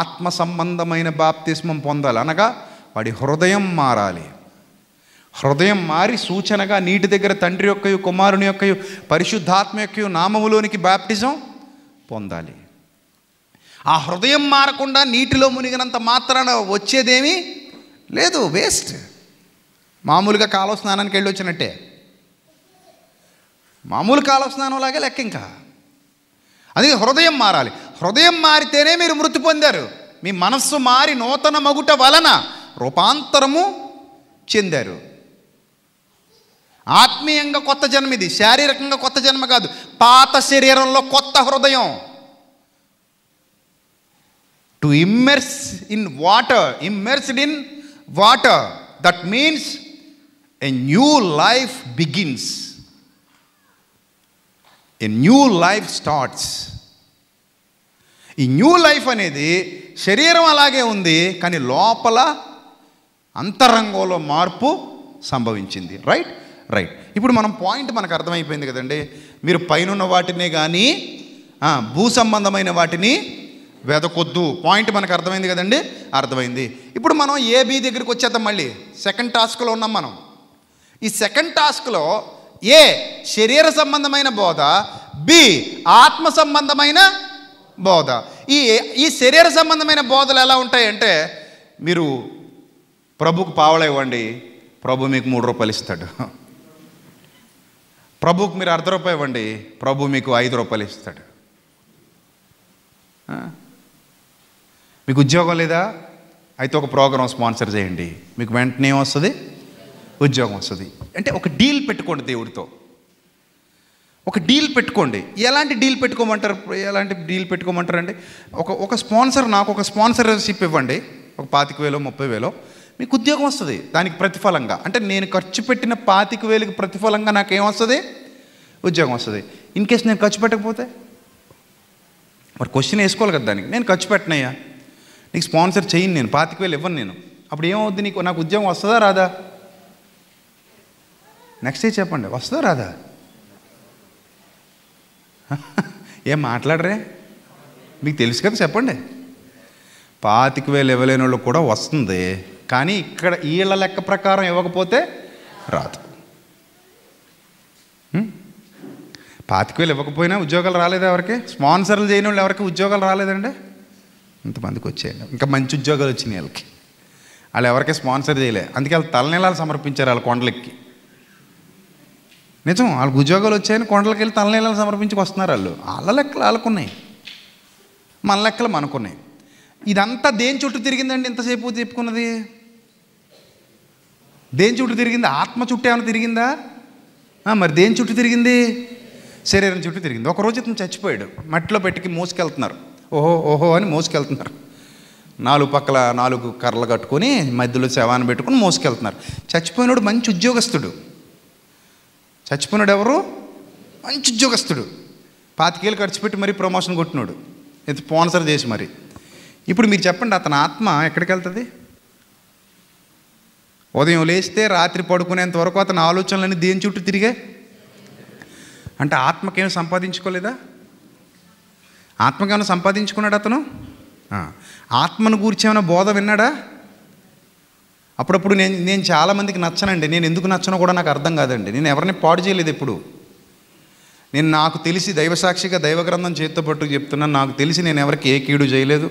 ఆత్మ సంబంధమైన బాప్తిస్మం పొందాలి అనగా వాడి హృదయం మారాలి హృదయం మారి సూచనగా నీటి దగ్గర తండ్రి యొక్కయు కుమారుని యొక్కయు పరిశుద్ధాత్మ యొక్క నామములోనికి బాప్తిజం పొందాలి ఆ హృదయం మారకుండా నీటిలో మునిగినంత మాత్రాన వచ్చేదేమీ లేదు వేస్ట్ మామూలుగా కాలువ స్నానానికి వెళ్ళి వచ్చినట్టే మామూలు కాలువ లాగే లెక్క ఇంకా అది హృదయం మారాలి హృదయం మారితేనే మీరు మృతి పొందారు మీ మనస్సు మారి నూతన మగుట వలన రూపాంతరము చెందారు ఆత్మీయంగా కొత్త జన్మ ఇది శారీరకంగా కొత్త జన్మ కాదు పాత శరీరంలో కొత్త హృదయం to immerse in water immersed in water that means a new life begins a new life starts ఈ న్యూ లైఫ్ అనేది శరీరం అలాగే ఉంది కానీ లోపల అంతరంగంలో మార్పు సంభవించింది రైట్ రైట్ ఇప్పుడు మనం పాయింట్ మనకు అర్థమైపోయింది కదండి మీరు పైన వాటినే కానీ భూ సంబంధమైన వాటిని వెదకొద్దు పాయింట్ మనకు అర్థమైంది కదండి అర్థమైంది ఇప్పుడు మనం ఏబి దగ్గరికి వచ్చేద్దాం మళ్ళీ సెకండ్ టాస్క్లో ఉన్నాం మనం ఈ సెకండ్ టాస్క్లో ఏ శరీర సంబంధమైన బోధ బి ఆత్మ సంబంధమైన బోధ ఈ ఈ శరీర సంబంధమైన బోధలు ఎలా ఉంటాయంటే మీరు ప్రభుకు పావలా ఇవ్వండి ప్రభు మీకు మూడు రూపాయలు ఇస్తాడు ప్రభుకు మీరు అర్ధ రూపాయి ఇవ్వండి ప్రభు మీకు ఐదు రూపాయలు ఇస్తాడు మీకు ఉద్యోగం లేదా అయితే ఒక ప్రోగ్రాం స్పాన్సర్ చేయండి మీకు వెంటనే వస్తుంది ఉద్యోగం వస్తుంది అంటే ఒక డీల్ పెట్టుకోండి దేవుడితో ఒక డీల్ పెట్టుకోండి ఎలాంటి డీల్ పెట్టుకోమంటారు ఎలాంటి డీల్ పెట్టుకోమంటారండి ఒక ఒక స్పాన్సర్ నాకు ఒక స్పాన్సర్షిప్ ఇవ్వండి ఒక పాతిక వేలో ముప్పై వేలో మీకు ఉద్యోగం వస్తుంది దానికి ప్రతిఫలంగా అంటే నేను ఖర్చు పెట్టిన పాతిక వేలకు ప్రతిఫలంగా నాకు ఏమొస్తుంది ఉద్యోగం వస్తుంది ఇన్ కేసు నేను ఖర్చు పెట్టకపోతే మరి క్వశ్చన్ వేసుకోవాలి కదా దానికి నేను ఖర్చు పెట్టినయ్యా నీకు స్పాన్సర్ చేయను నేను పాతిక వేలు ఇవ్వను నేను అప్పుడు ఏమవుద్ది నీకు నాకు ఉద్యోగం వస్తుందా రాదా నెక్స్ట్ డే చెప్పండి వస్తుందా రాదా ఏం మాట్లాడరే మీకు తెలుసు కదా చెప్పండి పాతిక వేలు ఇవ్వలేని వాళ్ళు కూడా వస్తుంది కానీ ఇక్కడ వీళ్ళ లెక్క ప్రకారం ఇవ్వకపోతే రాదు పాతిక వేలు ఇవ్వకపోయినా ఉద్యోగాలు రాలేదు ఎవరికి స్పాన్సర్లు చేయని వాళ్ళు ఎవరికి ఉద్యోగాలు రాలేదండి ఇంతమందికి వచ్చాయండి ఇంకా మంచి ఉద్యోగాలు వచ్చినాయి వాళ్ళకి వాళ్ళు ఎవరికి స్పాన్సర్ చేయలేదు అందుకే వాళ్ళు తలనీలాలు సమర్పించారు వాళ్ళ కొండలెక్కి నిజం వాళ్ళకి ఉద్యోగాలు వచ్చాయని కొండలకి వెళ్ళి తలనీళ్ళని సమర్పించుకు వస్తున్నారు వాళ్ళు వాళ్ళ లెక్కలు వాళ్ళకున్నాయి మన లెక్కలు మనకున్నాయి ఇదంతా దేని చుట్టూ తిరిగిందండి ఇంతసేపు చెప్పుకున్నది దేని చుట్టూ తిరిగింది ఆత్మ చుట్టూ ఏమైనా తిరిగిందా మరి దేని చుట్టూ తిరిగింది శరీరం చుట్టూ తిరిగింది ఒక రోజు ఇతను చచ్చిపోయాడు మట్టిలో పెట్టికి మోసుకెళ్తున్నారు ఓహో ఓహో అని మోసుకెళ్తున్నారు నాలుగు పక్కల నాలుగు కర్రలు కట్టుకొని మధ్యలో శవాన్ని పెట్టుకుని మోసుకెళ్తున్నారు చచ్చిపోయినోడు మంచి ఉద్యోగస్తుడు చచ్చిపోయినాడు ఎవరు మంచి ఉద్యోగస్తుడు పాతికేలు ఖర్చు పెట్టి మరీ ప్రమోషన్ కొట్టినాడు ఇది స్పాన్సర్ చేసి మరి ఇప్పుడు మీరు చెప్పండి అతని ఆత్మ ఎక్కడికి వెళ్తుంది ఉదయం లేస్తే రాత్రి పడుకునేంత వరకు అతని ఆలోచనలన్నీ దేని చుట్టూ తిరిగే అంటే ఆత్మకేం సంపాదించుకోలేదా ఆత్మకేమైనా సంపాదించుకున్నాడు అతను ఆత్మను గూర్చి ఏమైనా బోధ విన్నాడా అప్పుడప్పుడు నేను నేను చాలామందికి నచ్చనండి నేను ఎందుకు నచ్చనో కూడా నాకు అర్థం కాదండి నేను ఎవరిని పాడు చేయలేదు ఎప్పుడు నేను నాకు తెలిసి దైవసాక్షిగా దైవగ్రంథం చేత్తో పట్టు చెప్తున్నాను నాకు తెలిసి నేను ఎవరికి ఏ కీడు చేయలేదు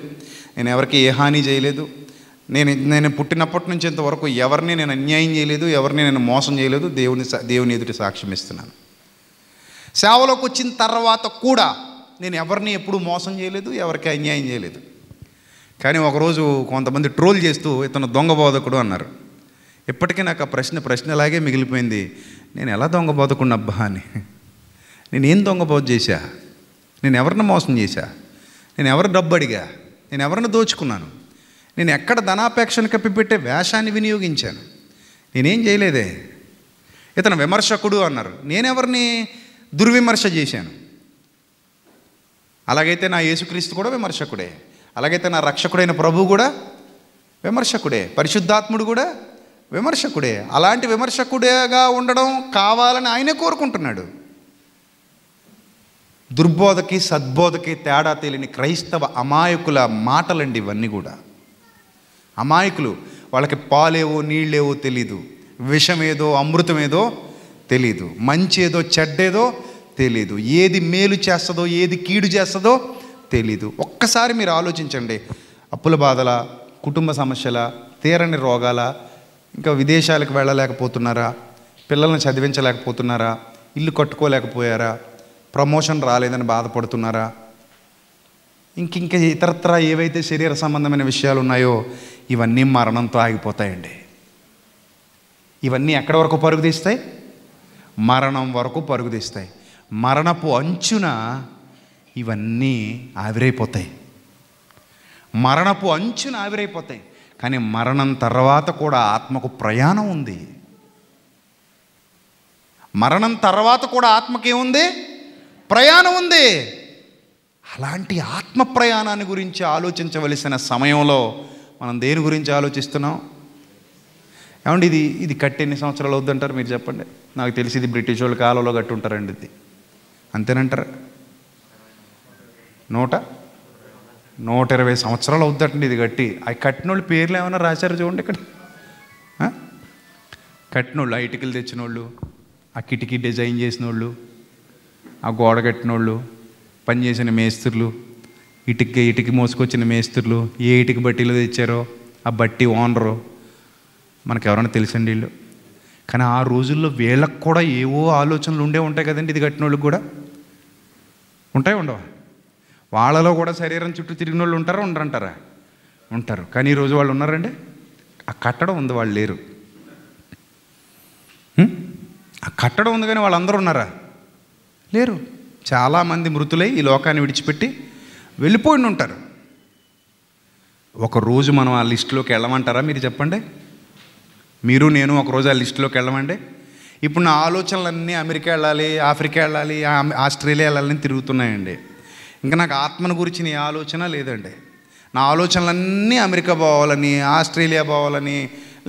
నేను ఎవరికి ఏ హాని చేయలేదు నేను నేను పుట్టినప్పటి నుంచి ఇంతవరకు ఎవరిని నేను అన్యాయం చేయలేదు ఎవరిని నేను మోసం చేయలేదు దేవుని దేవుని ఎదుటి సాక్ష్యం ఇస్తున్నాను సేవలోకి వచ్చిన తర్వాత కూడా నేను ఎవరిని ఎప్పుడు మోసం చేయలేదు ఎవరికి అన్యాయం చేయలేదు కానీ ఒకరోజు కొంతమంది ట్రోల్ చేస్తూ ఇతను దొంగ బోధకుడు అన్నారు ఇప్పటికీ నాకు ఆ ప్రశ్న ప్రశ్నలాగే మిగిలిపోయింది నేను ఎలా దొంగ బోధకుండా అబ్బా అని నేనేం దొంగ బోధ చేశా నేను ఎవరిని మోసం చేశా నేను ఎవరు డబ్బు అడిగా నేను ఎవరిని దోచుకున్నాను నేను ఎక్కడ ధనాపేక్షను కప్పిపెట్టే వేషాన్ని వినియోగించాను నేనేం చేయలేదే ఇతను విమర్శకుడు అన్నారు నేనెవరిని దుర్విమర్శ చేశాను అలాగైతే నా యేసుక్రీస్తు కూడా విమర్శకుడే అలాగైతే నా రక్షకుడైన ప్రభు కూడా విమర్శకుడే పరిశుద్ధాత్ముడు కూడా విమర్శకుడే అలాంటి విమర్శకుడేగా ఉండడం కావాలని ఆయనే కోరుకుంటున్నాడు దుర్బోధకి సద్బోధకి తేడా తేలిని క్రైస్తవ అమాయకుల మాటలండి ఇవన్నీ కూడా అమాయకులు వాళ్ళకి పాలేవో నీళ్ళేవో తెలీదు విషమేదో అమృతమేదో తెలీదు మంచి ఏదో చెడ్డేదో తెలీదు ఏది మేలు చేస్తుందో ఏది కీడు చేస్తుందో తెలీదు ఒక్కసారి మీరు ఆలోచించండి అప్పుల బాధల కుటుంబ సమస్యల తీరని రోగాల ఇంకా విదేశాలకు వెళ్ళలేకపోతున్నారా పిల్లల్ని చదివించలేకపోతున్నారా ఇల్లు కట్టుకోలేకపోయారా ప్రమోషన్ రాలేదని బాధపడుతున్నారా ఇంక ఇంకా ఇతరత్ర ఏవైతే శరీర సంబంధమైన విషయాలు ఉన్నాయో ఇవన్నీ మరణంతో ఆగిపోతాయండి ఇవన్నీ ఎక్కడ వరకు పరుగుదీస్తాయి మరణం వరకు పరుగుదీస్తాయి మరణపు అంచున ఇవన్నీ ఆవిరైపోతాయి మరణపు అంచున ఆవిరైపోతాయి కానీ మరణం తర్వాత కూడా ఆత్మకు ప్రయాణం ఉంది మరణం తర్వాత కూడా ఆత్మకేముంది ప్రయాణం ఉంది అలాంటి ఆత్మ ప్రయాణాన్ని గురించి ఆలోచించవలసిన సమయంలో మనం దేని గురించి ఆలోచిస్తున్నాం ఏమండి ఇది ఇది కట్టి ఎన్ని సంవత్సరాలు అవుద్దంటారు మీరు చెప్పండి నాకు తెలిసి ఇది బ్రిటిష్ వాళ్ళ కాలంలో కట్టుంటారండి ఇది అంతేనంటారు నూట నూట ఇరవై సంవత్సరాలు అవుద్దటండి ఇది కట్టి ఆ కట్టినోళ్ళు పేర్లు ఏమైనా రాశారు చూడండి ఇక్కడ కట్టినోళ్ళు ఆ ఇటుకలు తెచ్చినోళ్ళు ఆ కిటికీ డిజైన్ చేసినోళ్ళు ఆ గోడ కట్టినోళ్ళు పనిచేసిన మేస్త్రులు ఇటుక ఇటుకి మోసుకొచ్చిన మేస్త్రులు ఏ ఇటుక బట్టీలు తెచ్చారో ఆ బట్టి ఓనరు మనకు ఎవరైనా తెలుసండి వీళ్ళు కానీ ఆ రోజుల్లో వీళ్ళకు కూడా ఏవో ఆలోచనలు ఉండే ఉంటాయి కదండి ఇది కట్టిన వాళ్ళకి కూడా ఉంటాయి ఉండవా వాళ్ళలో కూడా శరీరం చుట్టూ తిరిగిన వాళ్ళు ఉంటారా ఉండరంటారా ఉంటారు కానీ ఈరోజు వాళ్ళు ఉన్నారండి ఆ కట్టడం ఉంది వాళ్ళు లేరు ఆ కట్టడం ఉంది కానీ వాళ్ళందరూ ఉన్నారా లేరు చాలామంది మృతులై ఈ లోకాన్ని విడిచిపెట్టి వెళ్ళిపోయి ఉంటారు ఒకరోజు మనం ఆ లిస్టులోకి వెళ్ళమంటారా మీరు చెప్పండి మీరు నేను ఒకరోజు ఆ లిస్టులోకి వెళ్ళమండి ఇప్పుడు నా ఆలోచనలన్నీ అమెరికా వెళ్ళాలి ఆఫ్రికా వెళ్ళాలి ఆస్ట్రేలియా వెళ్ళాలని తిరుగుతున్నాయండి ఇంకా నాకు ఆత్మను గురించి నీ ఆలోచన లేదండి నా ఆలోచనలన్నీ అమెరికా పోవాలని ఆస్ట్రేలియా పోవాలని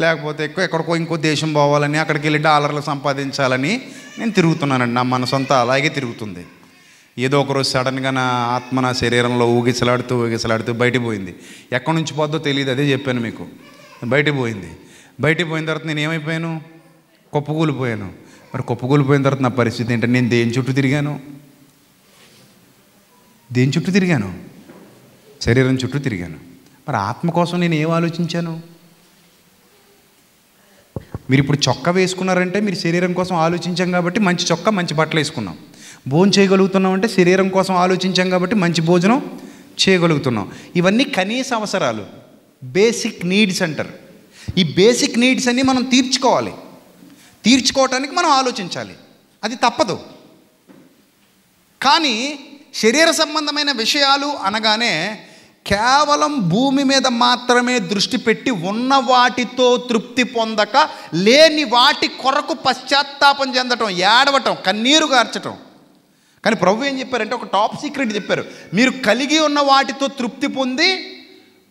లేకపోతే ఎక్కువ ఎక్కడికో ఇంకో దేశం పోవాలని అక్కడికి వెళ్ళి డాలర్లు సంపాదించాలని నేను తిరుగుతున్నానండి నా మన సొంత అలాగే తిరుగుతుంది ఏదో ఒకరోజు సడన్గా నా ఆత్మ నా శరీరంలో ఊగిసలాడుతూ ఊగిసలాడుతూ బయటికి పోయింది ఎక్కడి నుంచి పోద్దో తెలియదు అదే చెప్పాను మీకు బయటికి పోయింది బయటికి పోయిన తర్వాత నేను ఏమైపోయాను కుప్పకూలిపోయాను మరి కుప్పకూలిపోయిన తర్వాత నా పరిస్థితి ఏంటంటే నేను దేని చుట్టూ తిరిగాను దేని చుట్టూ తిరిగాను శరీరం చుట్టూ తిరిగాను మరి ఆత్మ కోసం నేను ఏం ఆలోచించాను మీరు ఇప్పుడు చొక్కా వేసుకున్నారంటే మీరు శరీరం కోసం ఆలోచించాం కాబట్టి మంచి చొక్కా మంచి బట్టలు వేసుకున్నాం భోజనం చేయగలుగుతున్నాం అంటే శరీరం కోసం ఆలోచించాం కాబట్టి మంచి భోజనం చేయగలుగుతున్నాం ఇవన్నీ కనీస అవసరాలు బేసిక్ నీడ్స్ అంటారు ఈ బేసిక్ నీడ్స్ అన్నీ మనం తీర్చుకోవాలి తీర్చుకోవటానికి మనం ఆలోచించాలి అది తప్పదు కానీ శరీర సంబంధమైన విషయాలు అనగానే కేవలం భూమి మీద మాత్రమే దృష్టి పెట్టి ఉన్న వాటితో తృప్తి పొందక లేని వాటి కొరకు పశ్చాత్తాపం చెందటం ఏడవటం కన్నీరు గార్చటం కానీ ప్రభు ఏం చెప్పారంటే ఒక టాప్ సీక్రెట్ చెప్పారు మీరు కలిగి ఉన్న వాటితో తృప్తి పొంది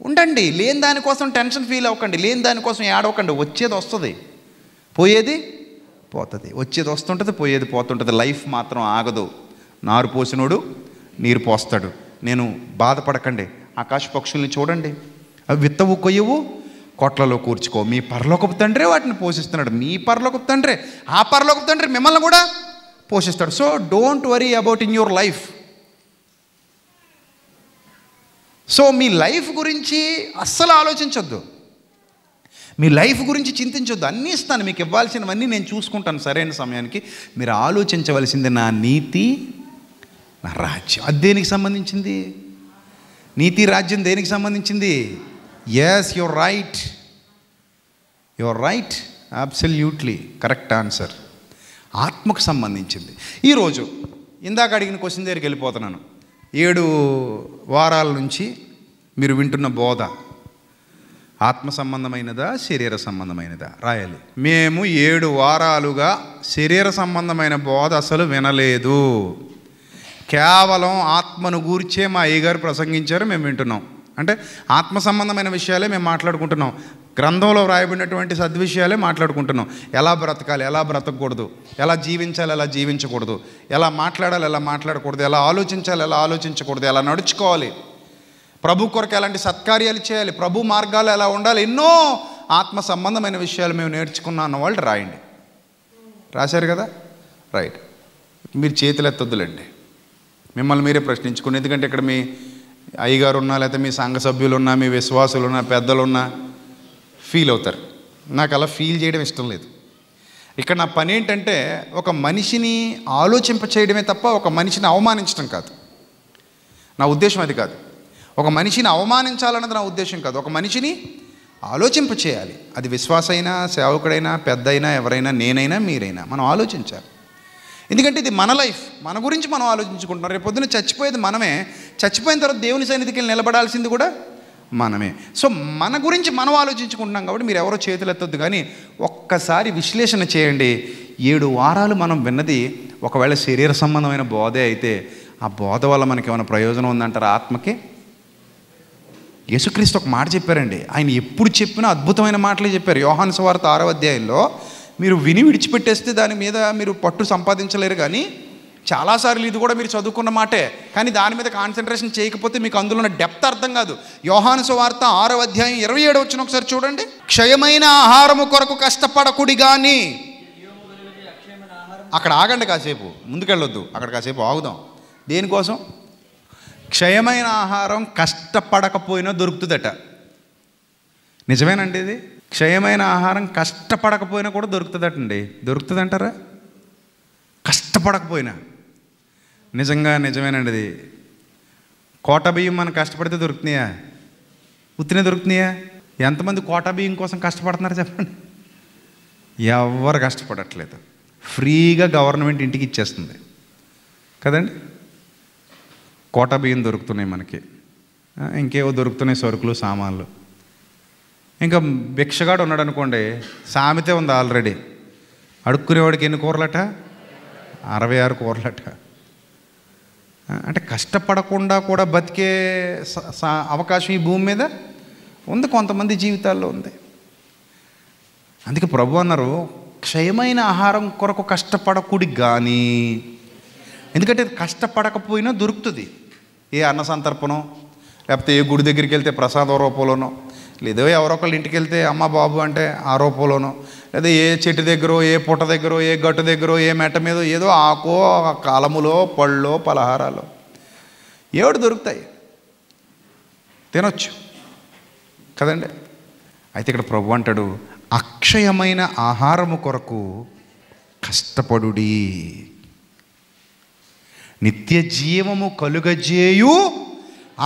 ఉండండి లేని దానికోసం టెన్షన్ ఫీల్ అవ్వకండి లేని దానికోసం ఏడవకండి వచ్చేది వస్తుంది పోయేది పోతుంది వచ్చేది వస్తుంటుంది పోయేది పోతుంటుంది లైఫ్ మాత్రం ఆగదు నారు పోసినోడు నీరు పోస్తాడు నేను బాధపడకండి ఆకాశ పక్షుల్ని చూడండి అవి విత్తవు కొయ్యవు కొట్లలో కూర్చుకో మీ పరలోకపు తండ్రే వాటిని పోషిస్తున్నాడు మీ పరలోకపు తండ్రే ఆ పరలోకపు తండ్రి మిమ్మల్ని కూడా పోషిస్తాడు so don't worry about in your life so మీ లైఫ్ గురించి అస్సలు ఆలోచించొద్దు మీ లైఫ్ గురించి చింతించొద్దు అన్నీ ఇస్తాను మీకు ఇవ్వాల్సినవన్నీ నేను చూసుకుంటాను సరైన సమయానికి మీరు ఆలోచించవలసింది నా నీతి నా రాజ్యం అది దేనికి సంబంధించింది నీతి రాజ్యం దేనికి సంబంధించింది yes your right your right absolutely correct answer ఆత్మకు సంబంధించింది ఈరోజు ఇందాక అడిగిన క్వశ్చన్ దగ్గరికి వెళ్ళిపోతున్నాను ఏడు వారాల నుంచి మీరు వింటున్న బోధ ఆత్మ సంబంధమైనదా శరీర సంబంధమైనదా రాయాలి మేము ఏడు వారాలుగా శరీర సంబంధమైన బోధ అసలు వినలేదు కేవలం ఆత్మను గూర్చే మా అయ్యగారు ప్రసంగించారు మేము వింటున్నాం అంటే ఆత్మ సంబంధమైన విషయాలే మేము మాట్లాడుకుంటున్నాం గ్రంథంలో వ్రాయబడినటువంటి సద్విషయాలే మాట్లాడుకుంటున్నాం ఎలా బ్రతకాలి ఎలా బ్రతకూడదు ఎలా జీవించాలి ఎలా జీవించకూడదు ఎలా మాట్లాడాలి ఎలా మాట్లాడకూడదు ఎలా ఆలోచించాలి ఎలా ఆలోచించకూడదు ఎలా నడుచుకోవాలి ప్రభు కొరకు ఎలాంటి సత్కార్యాలు చేయాలి ప్రభు మార్గాలు ఎలా ఉండాలి ఎన్నో ఆత్మ సంబంధమైన విషయాలు మేము నేర్చుకున్నాం అన్న వాళ్ళు రాయండి రాశారు కదా రైట్ మీరు చేతులు ఎత్తద్దులండి మిమ్మల్ని మీరే ప్రశ్నించుకోండి ఎందుకంటే ఇక్కడ మీ అయ్యగారు ఉన్నా లేకపోతే మీ సంఘ సభ్యులు ఉన్నా మీ పెద్దలు పెద్దలున్నా ఫీల్ అవుతారు నాకు అలా ఫీల్ చేయడం ఇష్టం లేదు ఇక్కడ నా పని ఏంటంటే ఒక మనిషిని ఆలోచింప చేయడమే తప్ప ఒక మనిషిని అవమానించడం కాదు నా ఉద్దేశం అది కాదు ఒక మనిషిని అవమానించాలన్నది నా ఉద్దేశం కాదు ఒక మనిషిని ఆలోచింప చేయాలి అది విశ్వాసైనా సేవకుడైనా పెద్దయినా ఎవరైనా నేనైనా మీరైనా మనం ఆలోచించాలి ఎందుకంటే ఇది మన లైఫ్ మన గురించి మనం ఆలోచించుకుంటున్నాం రేపు పొద్దున చచ్చిపోయేది మనమే చచ్చిపోయిన తర్వాత దేవుని సన్నిధికి నిలబడాల్సింది కూడా మనమే సో మన గురించి మనం ఆలోచించుకుంటున్నాం కాబట్టి మీరు ఎవరో చేతులు ఎత్తద్దు కానీ ఒక్కసారి విశ్లేషణ చేయండి ఏడు వారాలు మనం విన్నది ఒకవేళ శరీర సంబంధమైన బోధే అయితే ఆ బోధ వల్ల మనకి ఏమైనా ప్రయోజనం ఉందంటారా ఆత్మకి యేసుక్రీస్తు ఒక మాట చెప్పారండి ఆయన ఎప్పుడు చెప్పినా అద్భుతమైన మాటలే చెప్పారు యోహాన్స్ వార్త ఆరో అధ్యాయంలో మీరు విని విడిచిపెట్టేస్తే దాని మీద మీరు పట్టు సంపాదించలేరు కానీ చాలాసార్లు ఇది కూడా మీరు చదువుకున్న మాటే కానీ దాని మీద కాన్సన్ట్రేషన్ చేయకపోతే మీకు అందులో ఉన్న డెప్త్ అర్థం కాదు యోహాను సువార్త ఆరో అధ్యాయం ఇరవై ఏడు వచ్చిన ఒకసారి చూడండి క్షయమైన ఆహారము కొరకు కష్టపడకుడి కానీ అక్కడ ఆగండి కాసేపు ముందుకెళ్ళొద్దు అక్కడ కాసేపు ఆగుదాం దేనికోసం క్షయమైన ఆహారం కష్టపడకపోయినా దొరుకుతుందట నిజమేనండి ఇది క్షయమైన ఆహారం కష్టపడకపోయినా కూడా దొరుకుతుందటండి దొరుకుతుందంటారా కష్టపడకపోయినా నిజంగా నిజమేనండి అది కోట బియ్యం మనం కష్టపడితే దొరుకుతున్నాయా ఉత్తినే దొరుకుతున్నాయా ఎంతమంది కోట బియ్యం కోసం కష్టపడుతున్నారు చెప్పండి ఎవరు కష్టపడట్లేదు ఫ్రీగా గవర్నమెంట్ ఇంటికి ఇచ్చేస్తుంది కదండి కోట బియ్యం దొరుకుతున్నాయి మనకి ఇంకేవో దొరుకుతున్నాయి సరుకులు సామాన్లు ఇంకా భిక్షగాడు ఉన్నాడు అనుకోండి సామెతే ఉంది ఆల్రెడీ అడుక్కునేవాడికి ఎన్ని కూరలట అరవై ఆరు కూరలట అంటే కష్టపడకుండా కూడా బతికే అవకాశం ఈ భూమి మీద ఉంది కొంతమంది జీవితాల్లో ఉంది అందుకే ప్రభు అన్నారు క్షయమైన ఆహారం కొరకు కష్టపడకుడి కానీ ఎందుకంటే కష్టపడకపోయినా దొరుకుతుంది ఏ అన్న సంతర్పణం లేకపోతే ఏ గుడి దగ్గరికి వెళ్తే ప్రసాద రూపంలోనో లేదో ఎవరొకళ్ళ ఇంటికి వెళ్తే అమ్మ బాబు అంటే ఆ రూపంలోనో లేదా ఏ చెట్టు దగ్గర ఏ పుట్ట దగ్గర ఏ గట్టు దగ్గర ఏ మెట్ట మీద ఏదో ఆకో కాలములో పళ్ళో పలహారాలు ఏడు దొరుకుతాయి తినొచ్చు కదండి అయితే ఇక్కడ ప్రభు అంటాడు అక్షయమైన ఆహారము కొరకు కష్టపడు నిత్య జీవము కలుగజేయు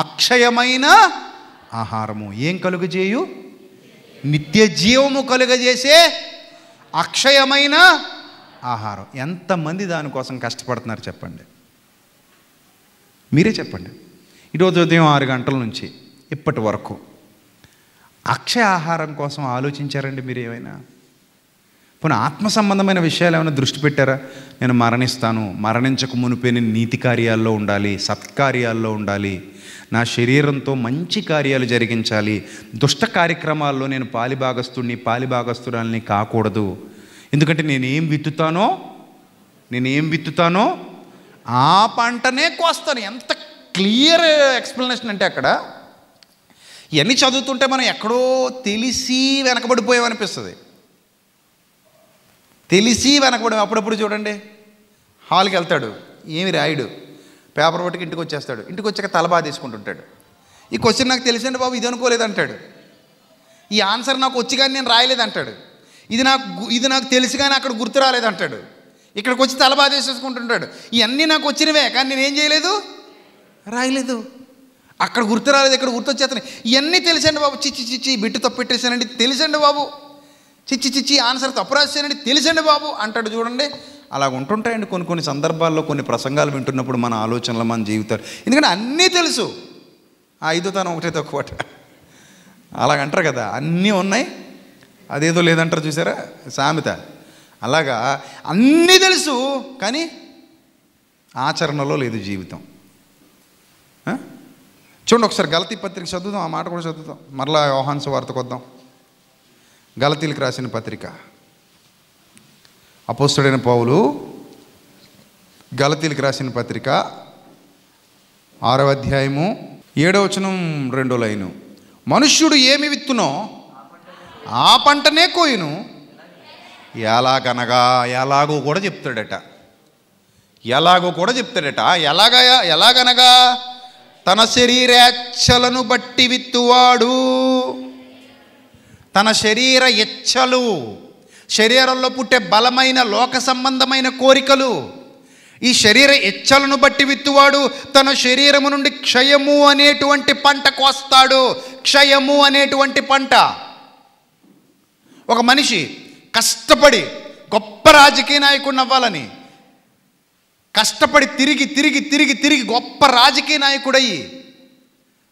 అక్షయమైన ఆహారము ఏం కలుగజేయు నిత్య జీవము కలుగజేసే అక్షయమైన ఆహారం ఎంతమంది దానికోసం కష్టపడుతున్నారు చెప్పండి మీరే చెప్పండి ఈరోజు ఉదయం ఆరు గంటల నుంచి ఇప్పటి వరకు అక్షయ ఆహారం కోసం ఆలోచించారండి మీరు ఏమైనా పోనీ ఆత్మ సంబంధమైన విషయాలు ఏమైనా దృష్టి పెట్టారా నేను మరణిస్తాను మరణించక మునిపోయిన నీతి కార్యాల్లో ఉండాలి సత్కార్యాల్లో ఉండాలి నా శరీరంతో మంచి కార్యాలు జరిగించాలి దుష్ట కార్యక్రమాల్లో నేను పాలిభాగస్తుడిని పాలిభాగస్తురాలని కాకూడదు ఎందుకంటే నేనేం విత్తుతానో నేనేం విత్తుతానో ఆ పంటనే కోస్తాను ఎంత క్లియర్ ఎక్స్ప్లెనేషన్ అంటే అక్కడ ఇవన్నీ చదువుతుంటే మనం ఎక్కడో తెలిసి వెనకబడిపోయామనిపిస్తుంది తెలిసి వెనకబడి అప్పుడప్పుడు చూడండి హాల్కి వెళ్తాడు ఏమి రాయుడు పేపర్ పట్టుకు ఇంటికి వచ్చేస్తాడు ఇంటికి వచ్చాక తల బాగా తీసుకుంటుంటాడు ఈ క్వశ్చన్ నాకు తెలిసిండి బాబు ఇది అనుకోలేదంటాడు ఈ ఆన్సర్ నాకు వచ్చి కానీ నేను రాయలేదంటాడు ఇది నాకు ఇది నాకు తెలిసి కానీ అక్కడ గుర్తు రాలేదంటాడు ఇక్కడికి వచ్చి తల బాధ ఇవన్నీ నాకు వచ్చినవే కానీ నేనేం చేయలేదు రాయలేదు అక్కడ గుర్తు రాలేదు ఇక్కడ గుర్తు వచ్చేస్తున్నాయి ఇవన్నీ తెలిసండి బాబు చిచ్చి చిచ్చి బిట్టు తప్పెట్టేసానండి తెలిసండి బాబు చిచ్చి చిచ్చి ఆన్సర్ తప్పు రాసేసానండి తెలిసండి బాబు అంటాడు చూడండి అలా ఉంటుంటాయండి కొన్ని కొన్ని సందర్భాల్లో కొన్ని ప్రసంగాలు వింటున్నప్పుడు మన ఆలోచనలు మన జీవితాలు ఎందుకంటే అన్నీ తెలుసు ఆ ఐదో తనం ఒకటే తక్కువట అలాగంటారు కదా అన్నీ ఉన్నాయి అదేదో లేదంటారు చూసారా సామెత అలాగా అన్నీ తెలుసు కానీ ఆచరణలో లేదు జీవితం చూడండి ఒకసారి గలతీ పత్రిక చదువుదాం ఆ మాట కూడా చదువుదాం మరలా యోహాన్స్ వార్తకు వద్దాం గలతీలకు రాసిన పత్రిక అపోస్తుడైన పౌలు గలతీలకు రాసిన పత్రిక ఆరవ అధ్యాయము ఏడవ వచనం రెండో లైను మనుష్యుడు ఏమి విత్తునో ఆ పంటనే కోయును ఎలాగనగా ఎలాగో కూడా చెప్తాడట ఎలాగో కూడా చెప్తాడట ఎలాగ ఎలాగనగా తన శరీరేచ్ఛలను బట్టి విత్తువాడు తన శరీర ఇచ్చలు శరీరంలో పుట్టే బలమైన లోక సంబంధమైన కోరికలు ఈ శరీర ఇచ్చలను బట్టి విత్తువాడు తన శరీరము నుండి క్షయము అనేటువంటి పంట కోస్తాడు క్షయము అనేటువంటి పంట ఒక మనిషి కష్టపడి గొప్ప రాజకీయ నాయకుడిని అవ్వాలని కష్టపడి తిరిగి తిరిగి తిరిగి తిరిగి గొప్ప రాజకీయ నాయకుడయ్యి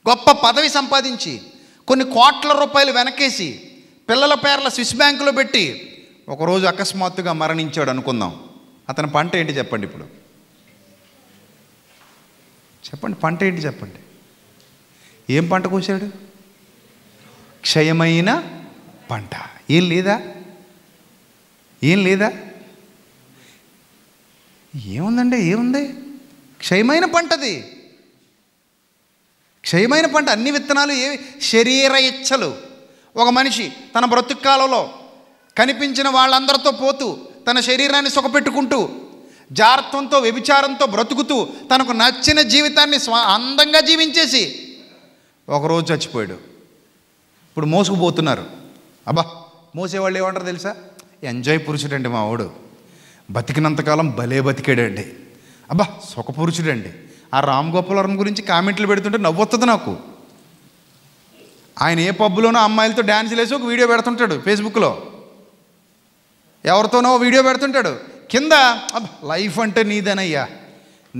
గొప్ప పదవి సంపాదించి కొన్ని కోట్ల రూపాయలు వెనకేసి పిల్లల పేర్ల స్విస్ బ్యాంకులో పెట్టి ఒకరోజు అకస్మాత్తుగా మరణించాడు అనుకుందాం అతని పంట ఏంటి చెప్పండి ఇప్పుడు చెప్పండి పంట ఏంటి చెప్పండి ఏం పంట కోసాడు క్షయమైన పంట ఏం లేదా ఏం లేదా ఏముందండి ఏముంది క్షయమైన పంటది క్షయమైన పంట అన్ని విత్తనాలు ఏ శరీర ఇచ్చలు ఒక మనిషి తన బ్రతుక్కాలలో కనిపించిన వాళ్ళందరితో పోతూ తన శరీరాన్ని సుఖపెట్టుకుంటూ జాగ్రత్వంతో వ్యభిచారంతో బ్రతుకుతూ తనకు నచ్చిన జీవితాన్ని స్వా అందంగా జీవించేసి ఒకరోజు చచ్చిపోయాడు ఇప్పుడు మోసుకుపోతున్నారు అబ్బా మోసేవాళ్ళు ఏమంటారు తెలుసా ఎంజాయ్ పురుషుడండి మా వాడు బతికినంతకాలం భలే బతికాడండి అబ్బా సుఖపురుషుడండి ఆ రామ్ గోపాలవరం గురించి కామెంట్లు పెడుతుంటే నవ్వొస్తుంది నాకు ఆయన ఏ పబ్బులోనో అమ్మాయిలతో డ్యాన్స్ వేసి ఒక వీడియో పెడుతుంటాడు ఫేస్బుక్లో ఎవరితోనో వీడియో పెడుతుంటాడు కింద లైఫ్ అంటే నీదేనయ్యా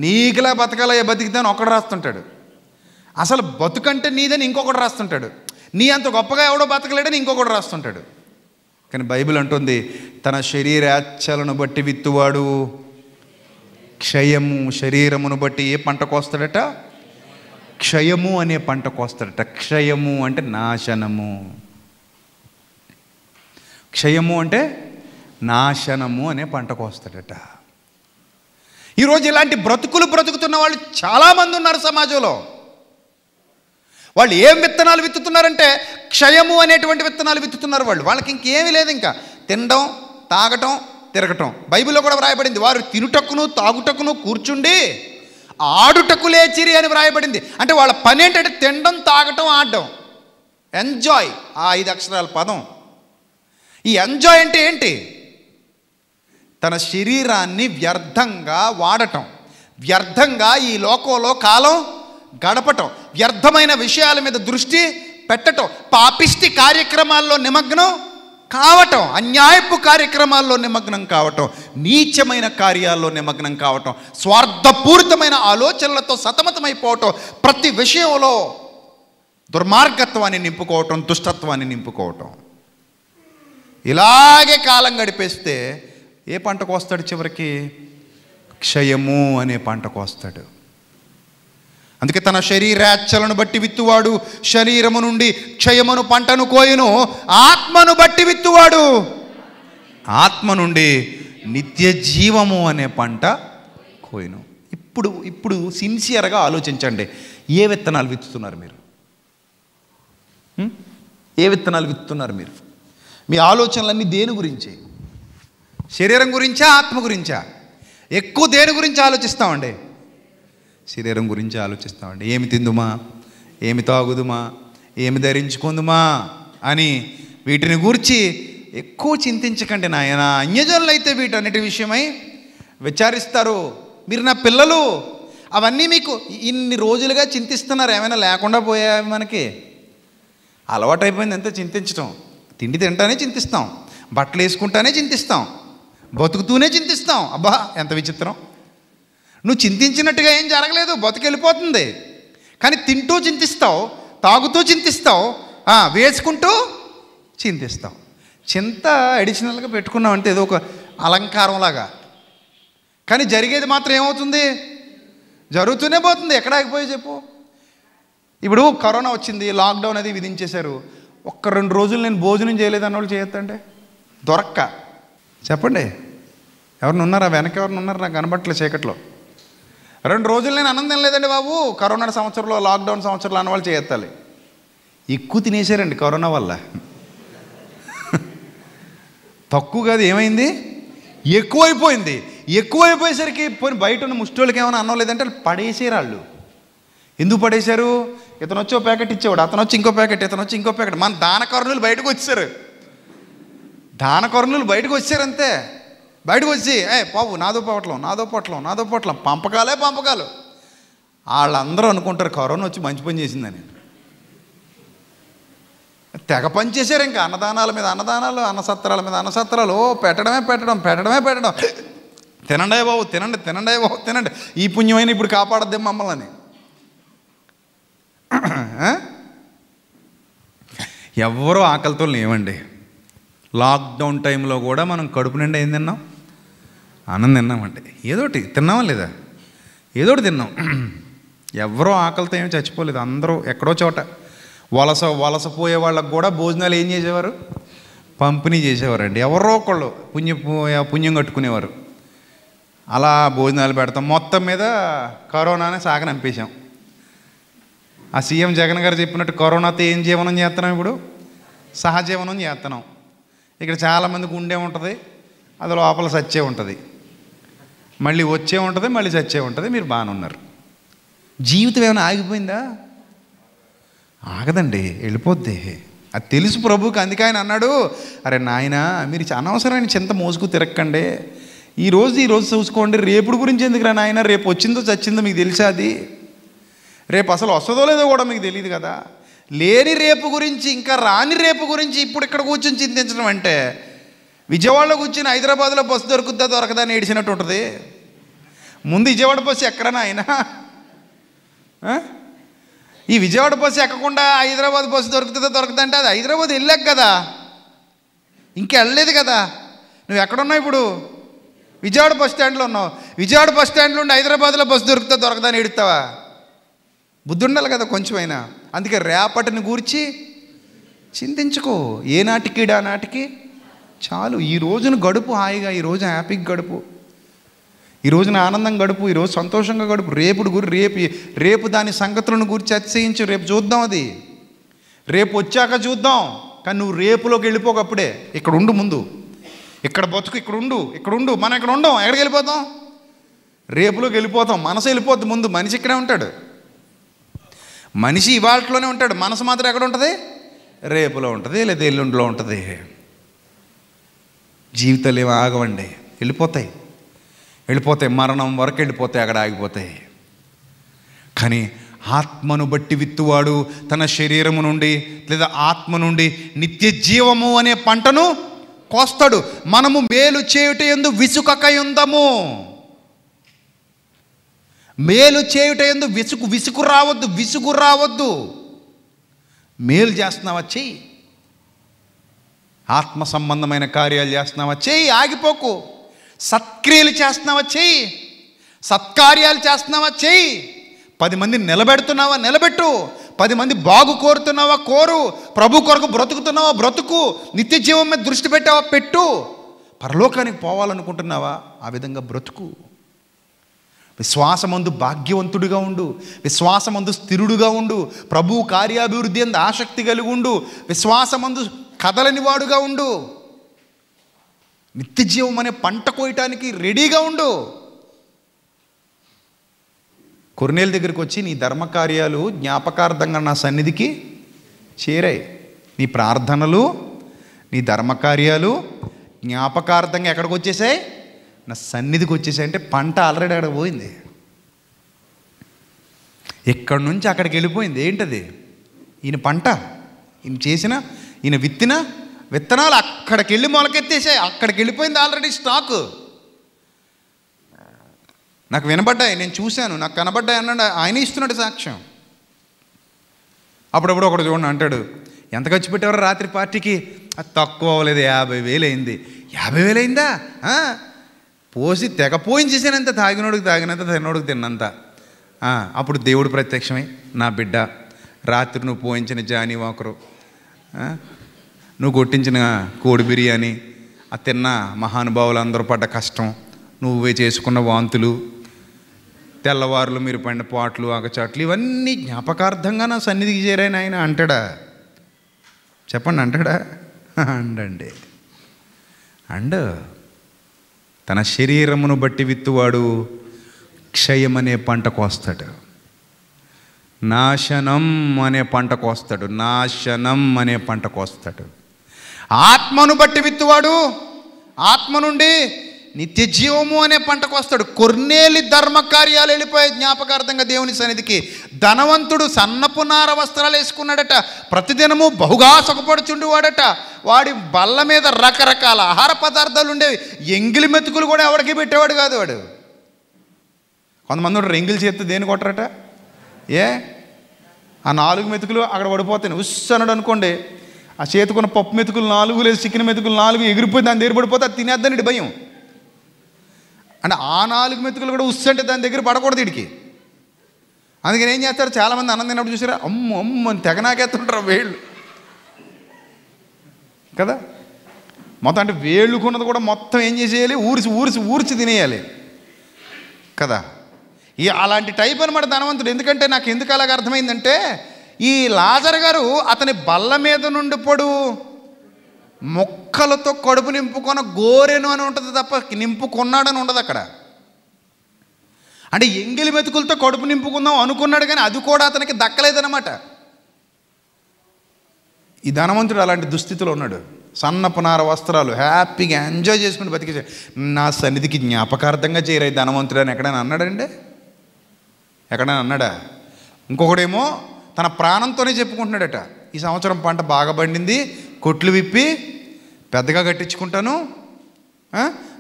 నీకులా బతకాలయ్యా బతికితే ఒకడు రాస్తుంటాడు అసలు బతుకంటే నీదని ఇంకొకటి రాస్తుంటాడు నీ అంత గొప్పగా ఎవడో బతకలేడని ఇంకొకటి రాస్తుంటాడు కానీ బైబిల్ అంటుంది తన శరీరాచ్ఛలను బట్టి విత్తువాడు క్షయము శరీరమును బట్టి ఏ పంట కోస్తాడట క్షయము అనే పంట కోస్తాడట క్షయము అంటే నాశనము క్షయము అంటే నాశనము అనే పంట కోస్తాడట ఈరోజు ఇలాంటి బ్రతుకులు బ్రతుకుతున్న వాళ్ళు చాలామంది ఉన్నారు సమాజంలో వాళ్ళు ఏం విత్తనాలు విత్తుతున్నారంటే క్షయము అనేటువంటి విత్తనాలు విత్తుతున్నారు వాళ్ళు వాళ్ళకి ఇంకేమీ లేదు ఇంకా తినడం తాగటం తిరగటం బైబిల్లో కూడా వ్రాయబడింది వారు తినుటకును తాగుటకును కూర్చుండి ఆడుటకు లేచిరి అని వ్రాయబడింది అంటే వాళ్ళ పని ఏంటంటే తినడం తాగటం ఆడడం ఎంజాయ్ ఆ ఐదు అక్షరాల పదం ఈ ఎంజాయ్ అంటే ఏంటి తన శరీరాన్ని వ్యర్థంగా వాడటం వ్యర్థంగా ఈ లోకంలో కాలం గడపటం వ్యర్థమైన విషయాల మీద దృష్టి పెట్టటం పాపిష్టి కార్యక్రమాల్లో నిమగ్నం కావటం అన్యాయపు కార్యక్రమాల్లో నిమగ్నం కావటం నీచమైన కార్యాల్లో నిమగ్నం కావటం స్వార్థపూరితమైన ఆలోచనలతో సతమతమైపోవటం ప్రతి విషయంలో దుర్మార్గత్వాన్ని నింపుకోవటం దుష్టత్వాన్ని నింపుకోవటం ఇలాగే కాలం గడిపేస్తే ఏ పంట కోస్తాడు చివరికి క్షయము అనే పంట కోస్తాడు అందుకే తన శరీరాచ్ఛలను బట్టి విత్తువాడు శరీరము నుండి క్షయమును పంటను కోయును ఆత్మను బట్టి విత్తువాడు ఆత్మ నుండి నిత్య జీవము అనే పంట కోయను ఇప్పుడు ఇప్పుడు సిన్సియర్గా ఆలోచించండి ఏ విత్తనాలు విత్తుతున్నారు మీరు ఏ విత్తనాలు విత్తున్నారు మీరు మీ ఆలోచనలన్నీ దేని గురించి శరీరం గురించా ఆత్మ గురించా ఎక్కువ దేని గురించి ఆలోచిస్తామండి శరీరం గురించి ఆలోచిస్తామండి ఏమి తిందుమా ఏమి తాగుదుమా ఏమి ధరించుకుందుమా అని వీటిని గూర్చి ఎక్కువ చింతించకండి నాయన అన్యజనులు అయితే వీటన్నిటి విషయమై విచారిస్తారు మీరు నా పిల్లలు అవన్నీ మీకు ఇన్ని రోజులుగా చింతిస్తున్నారు ఏమైనా లేకుండా పోయా మనకి అలవాటైపోయింది అంతే చింతించటం తిండి తింటానే చింతిస్తాం బట్టలు వేసుకుంటానే చింతిస్తాం బతుకుతూనే చింతిస్తాం అబ్బా ఎంత విచిత్రం నువ్వు చింతించినట్టుగా ఏం జరగలేదు బతుకెళ్ళిపోతుంది కానీ తింటూ చింతిస్తావు తాగుతూ చింతిస్తావు వేసుకుంటూ చింతిస్తావు చింత అడిషనల్గా పెట్టుకున్నాం అంటే ఏదో ఒక అలంకారంలాగా కానీ జరిగేది మాత్రం ఏమవుతుంది జరుగుతూనే పోతుంది ఎక్కడ ఆగిపోయి చెప్పు ఇప్పుడు కరోనా వచ్చింది లాక్డౌన్ అది విధించేశారు ఒక్క రెండు రోజులు నేను భోజనం చేయలేదన్న వాళ్ళు చేయొద్దంటే దొరక్క చెప్పండి ఎవరిని ఉన్నారా వెనక ఎవరిని ఉన్నారు నాకు కనబట్టలే చీకట్లో రెండు రోజులు నేను ఆనందం లేదండి బాబు కరోనా సంవత్సరంలో లాక్డౌన్ సంవత్సరంలో అనవాళ్ళు చేయత్తాలి ఎక్కువ తినేసారండి కరోనా వల్ల తక్కువ కాదు ఏమైంది ఎక్కువైపోయింది ఎక్కువైపోయేసరికి పోయిన బయట ఉన్న ముష్టోళ్ళకి ఏమైనా అన్నం లేదంటే పడేసారు వాళ్ళు ఎందుకు పడేశారు ఇతను వచ్చి ఒక ప్యాకెట్ ఇచ్చేవాడు అతను వచ్చి ఇంకో ప్యాకెట్ ఇతను వచ్చి ఇంకో ప్యాకెట్ మన కరుణులు బయటకు వచ్చేసారు దానకరుణులు బయటకు వచ్చారంతే బయటకు వచ్చి ఏ పావు నాదో పోవట్లం నాదో పొట్లం నాదో పొట్లం పంపకాలే పంపకాలు వాళ్ళందరూ అనుకుంటారు కరోనా వచ్చి మంచి పని చేసిందని తెగ పని చేశారు ఇంకా అన్నదానాల మీద అన్నదానాలు అన్నసత్రాల మీద అన్నసత్రాలు ఓ పెట్టడమే పెట్టడం పెట్టడమే పెట్టడం తినండి బాబు తినండి తినండి బాబు తినండి ఈ పుణ్యమైన ఇప్పుడు కాపాడద్ది మమ్మల్ని ఎవరో ఆకలితో లేవండి లాక్డౌన్ టైంలో కూడా మనం కడుపు నిండా ఏం తిన్నాం అన్నం తిన్నామంటే ఏదోటి తిన్నావా లేదా ఏదోటి తిన్నాం ఎవరో ఆకలితో ఏమి చచ్చిపోలేదు అందరూ ఎక్కడో చోట వలస వలసపోయే వాళ్ళకు కూడా భోజనాలు ఏం చేసేవారు పంపిణీ చేసేవారండి ఎవరో ఒకళ్ళు పుణ్య పుణ్యం కట్టుకునేవారు అలా భోజనాలు పెడతాం మొత్తం మీద కరోనానే నంపేశాం ఆ సీఎం జగన్ గారు చెప్పినట్టు కరోనాతో ఏం జీవనం చేస్తున్నాం ఇప్పుడు సహజీవనం చేస్తున్నాం ఇక్కడ చాలామంది గుండె ఉంటుంది అది లోపల సచ్చే ఉంటుంది మళ్ళీ వచ్చే ఉంటుంది మళ్ళీ చచ్చే ఉంటుంది మీరు బాగానే ఉన్నారు జీవితం ఏమైనా ఆగిపోయిందా ఆగదండి వెళ్ళిపోద్ది అది తెలుసు ప్రభుకి అందుకే ఆయన అన్నాడు అరే నాయన మీరు అనవసరమైన చింత మోసుకు తిరక్కండి ఈ రోజు ఈ రోజు చూసుకోండి రేపుడు గురించి ఎందుకురా నాయన రేపు వచ్చిందో చచ్చిందో మీకు తెలుసా అది రేపు అసలు వస్తుందో లేదో కూడా మీకు తెలియదు కదా లేని రేపు గురించి ఇంకా రాని రేపు గురించి ఇప్పుడు ఇక్కడ కూర్చొని చింతించడం అంటే విజయవాడలో కూర్చుని హైదరాబాద్లో బస్సు దొరుకుతుందా దొరకదా అని ఏడిచినట్టు ఉంటుంది ముందు విజయవాడ బస్సు ఎక్కడనా ఆయన ఈ విజయవాడ బస్సు ఎక్కకుండా హైదరాబాద్ బస్సు దొరుకుతుందో దొరకదంటే అది హైదరాబాద్ వెళ్ళాక కదా ఇంకెళ్ళలేదు కదా నువ్వు ఎక్కడున్నావు ఇప్పుడు విజయవాడ బస్ స్టాండ్లో ఉన్నావు విజయవాడ బస్ స్టాండ్లో ఉండి హైదరాబాద్లో బస్సు దొరుకుతా దొరకదా ఎడుతావా బుద్ధి ఉండాలి కదా కొంచెమైనా అందుకే రేపటిని గూర్చి చింతించుకో ఏ నాటికి చాలు ఈ రోజును గడుపు హాయిగా ఈ రోజు హ్యాపీగా గడుపు ఈ రోజున ఆనందం గడుపు ఈరోజు సంతోషంగా గడుపు రేపుడు గురి రేపు రేపు దాని సంగతులను గురించి అతిశయించు రేపు చూద్దాం అది రేపు వచ్చాక చూద్దాం కానీ నువ్వు రేపులోకి వెళ్ళిపోకప్పుడే ఇక్కడ ఉండు ముందు ఇక్కడ బతుకు ఇక్కడ ఉండు ఇక్కడ ఉండు మనం ఇక్కడ ఉండం ఎక్కడికి వెళ్ళిపోతాం రేపులోకి వెళ్ళిపోతాం మనసు వెళ్ళిపోద్ది ముందు మనిషి ఇక్కడే ఉంటాడు మనిషి ఇవాళలోనే ఉంటాడు మనసు మాత్రం ఎక్కడ ఉంటుంది రేపులో ఉంటుంది లేదా ఎల్లుండిలో ఉంటుంది జీవితాలు ఏమి ఆగవండి వెళ్ళిపోతాయి వెళ్ళిపోతాయి మరణం వరకు వెళ్ళిపోతాయి అక్కడ ఆగిపోతాయి కానీ ఆత్మను బట్టి విత్తువాడు తన శరీరము నుండి లేదా ఆత్మ నుండి నిత్య జీవము అనే పంటను కోస్తాడు మనము మేలు చేయుట ఎందు ఉందము మేలు చేయుట ఎందు విసుగు విసుగు రావద్దు విసుగు రావద్దు మేలు చేస్తున్నావా చెయ్యి ఆత్మ సంబంధమైన కార్యాలు చేస్తున్నావా చెయ్యి ఆగిపోకు సత్క్రియలు చేస్తున్నావా చెయ్యి సత్కార్యాలు చేస్తున్నావా చెయ్యి పది మంది నిలబెడుతున్నావా నిలబెట్టు పది మంది బాగు కోరుతున్నావా కోరు ప్రభు కొరకు బ్రతుకుతున్నావా బ్రతుకు నిత్య జీవం మీద దృష్టి పెట్టావా పెట్టు పరలోకానికి పోవాలనుకుంటున్నావా ఆ విధంగా బ్రతుకు విశ్వాసమందు భాగ్యవంతుడిగా ఉండు విశ్వాసమందు స్థిరుడుగా ఉండు ప్రభు కార్యాభివృద్ధి అందు ఆసక్తి కలిగి ఉండు విశ్వాసమందు కదలని వాడుగా ఉండు నిత్యజీవం అనే పంట కోయటానికి రెడీగా ఉండు కొర్నేల దగ్గరికి వచ్చి నీ ధర్మకార్యాలు జ్ఞాపకార్థంగా నా సన్నిధికి చేరాయి నీ ప్రార్థనలు నీ ధర్మకార్యాలు జ్ఞాపకార్థంగా ఎక్కడికి వచ్చేసాయి నా సన్నిధికి అంటే పంట ఆల్రెడీ అక్కడ పోయింది ఎక్కడి నుంచి అక్కడికి వెళ్ళిపోయింది ఏంటది ఈయన పంట ఈయన చేసిన ఈయన విత్తిన విత్తనాలు అక్కడికి వెళ్ళి మొలకెత్తేసాయి అక్కడికి వెళ్ళిపోయింది ఆల్రెడీ స్టాకు నాకు వినబడ్డాయి నేను చూశాను నాకు కనబడ్డాయి అన్నాడు ఆయన ఇస్తున్నాడు సాక్ష్యం అప్పుడప్పుడు ఒకడు చూడండి అంటాడు ఎంత ఖర్చు పెట్టేవారు రాత్రి పార్టీకి తక్కువ అవ్వలేదు యాభై వేలు అయింది యాభై వేలు అయిందా పోసి తెగ చేసినంత తాగినోడికి తాగినంత తిన్నోడికి తిన్నంత అప్పుడు దేవుడు ప్రత్యక్షమై నా బిడ్డ రాత్రి నువ్వు పోయించిన జానీ వాకరు నువ్వు కొట్టించిన కోడి బిర్యానీ ఆ తిన్న మహానుభావులు అందరూ పడ్డ కష్టం నువ్వే చేసుకున్న వాంతులు తెల్లవారులు మీరు పడిన పాటలు ఆకచాట్లు ఇవన్నీ జ్ఞాపకార్థంగా నా సన్నిధికి చేరాయని ఆయన అంటాడా చెప్పండి అంటాడా అండండి అండ్ తన శరీరమును బట్టి విత్తువాడు క్షయమనే పంట కోస్తాడు నాశనం అనే పంట కోస్తాడు నాశనం అనే పంట కోస్తాడు ఆత్మను బట్టి విత్తువాడు ఆత్మ నుండి నిత్య జీవము అనే పంటకు వస్తాడు కొర్నేలి ధర్మకార్యాలు వెళ్ళిపోయే జ్ఞాపకార్థంగా దేవుని సన్నిధికి ధనవంతుడు సన్నపునార వస్త్రాలు వేసుకున్నాడట ప్రతిదినము బహుగా సుఖపడుచుండేవాడట వాడి బల్ల మీద రకరకాల ఆహార పదార్థాలు ఉండేవి ఎంగిలి మెతుకులు కూడా ఎవరికి పెట్టేవాడు కాదు వాడు కొంతమంది ఎంగిలి చేస్తే దేని కొట్టరట ఏ ఆ నాలుగు మెతుకులు అక్కడ పడిపోతాయి ఉస్ అన్నాడు అనుకోండి ఆ చేతుకున్న పప్పు మెతుకులు నాలుగు లేదు చికెన్ మెతుకులు నాలుగు ఎగిరిపోయి దాని దగ్గర పడిపోతే అది తినేద్దని భయం అంటే ఆ నాలుగు మెతుకులు కూడా ఉస్సంటే దాని దగ్గర పడకూడదు వీడికి అందుకని ఏం చేస్తారు చాలామంది అన్నం తిన్నప్పుడు చూసారా అమ్మ అమ్మ తెగ వేళ్ళు కదా మొత్తం అంటే వేళ్ళుకున్నది కూడా మొత్తం ఏం చేసేయాలి ఊరిసి ఊరిసి ఊర్చి తినేయాలి కదా ఈ అలాంటి టైప్ అనమాట ధనవంతుడు ఎందుకంటే నాకు ఎందుకు అలాగ అర్థమైందంటే ఈ లాజర్ గారు అతని బల్ల మీద నుండి పొడు మొక్కలతో కడుపు నింపుకొన గోరెను అని ఉంటుంది తప్ప నింపుకున్నాడని ఉండదు అక్కడ అంటే ఎంగిలి మెతుకులతో కడుపు నింపుకుందాం అనుకున్నాడు కానీ అది కూడా అతనికి దక్కలేదనమాట ఈ ధనవంతుడు అలాంటి దుస్థితిలో ఉన్నాడు సన్నపునార వస్త్రాలు హ్యాపీగా ఎంజాయ్ చేసుకుని బతికేసాడు నా సన్నిధికి జ్ఞాపకార్థంగా చేరాయి ధనవంతుడు అని ఎక్కడైనా అన్నాడండి ఎక్కడైనా అన్నాడా ఇంకొకడేమో తన ప్రాణంతోనే చెప్పుకుంటున్నాడట ఈ సంవత్సరం పంట బాగా పండింది కొట్లు విప్పి పెద్దగా కట్టించుకుంటాను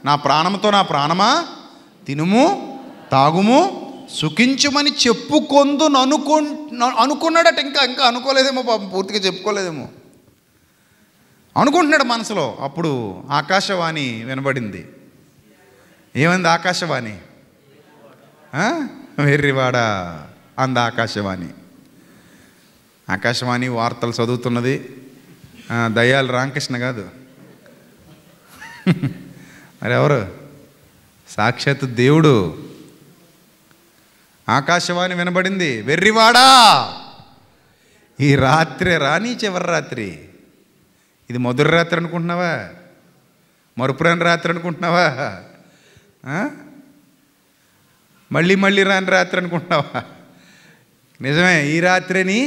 నా ప్రాణంతో నా ప్రాణమా తినుము తాగుము సుఖించుమని చెప్పుకొందు అనుకు అనుకున్నాడట ఇంకా ఇంకా అనుకోలేదేమో పాపం పూర్తిగా చెప్పుకోలేదేమో అనుకుంటున్నాడు మనసులో అప్పుడు ఆకాశవాణి వినబడింది ఏమంది ఆకాశవాణి వెర్రివాడ అంద ఆకాశవాణి ఆకాశవాణి వార్తలు చదువుతున్నది దయాల్ రామకృష్ణ కాదు మరి ఎవరు సాక్షాత్ దేవుడు ఆకాశవాణి వినబడింది వెర్రివాడా ఈ రాత్రి రాని చివరి రాత్రి ఇది మధుర రాత్రి అనుకుంటున్నావా మరుపురాని రాత్రి అనుకుంటున్నావా మళ్ళీ మళ్ళీ రాని రాత్రి అనుకుంటున్నావా నిజమే ఈ రాత్రిని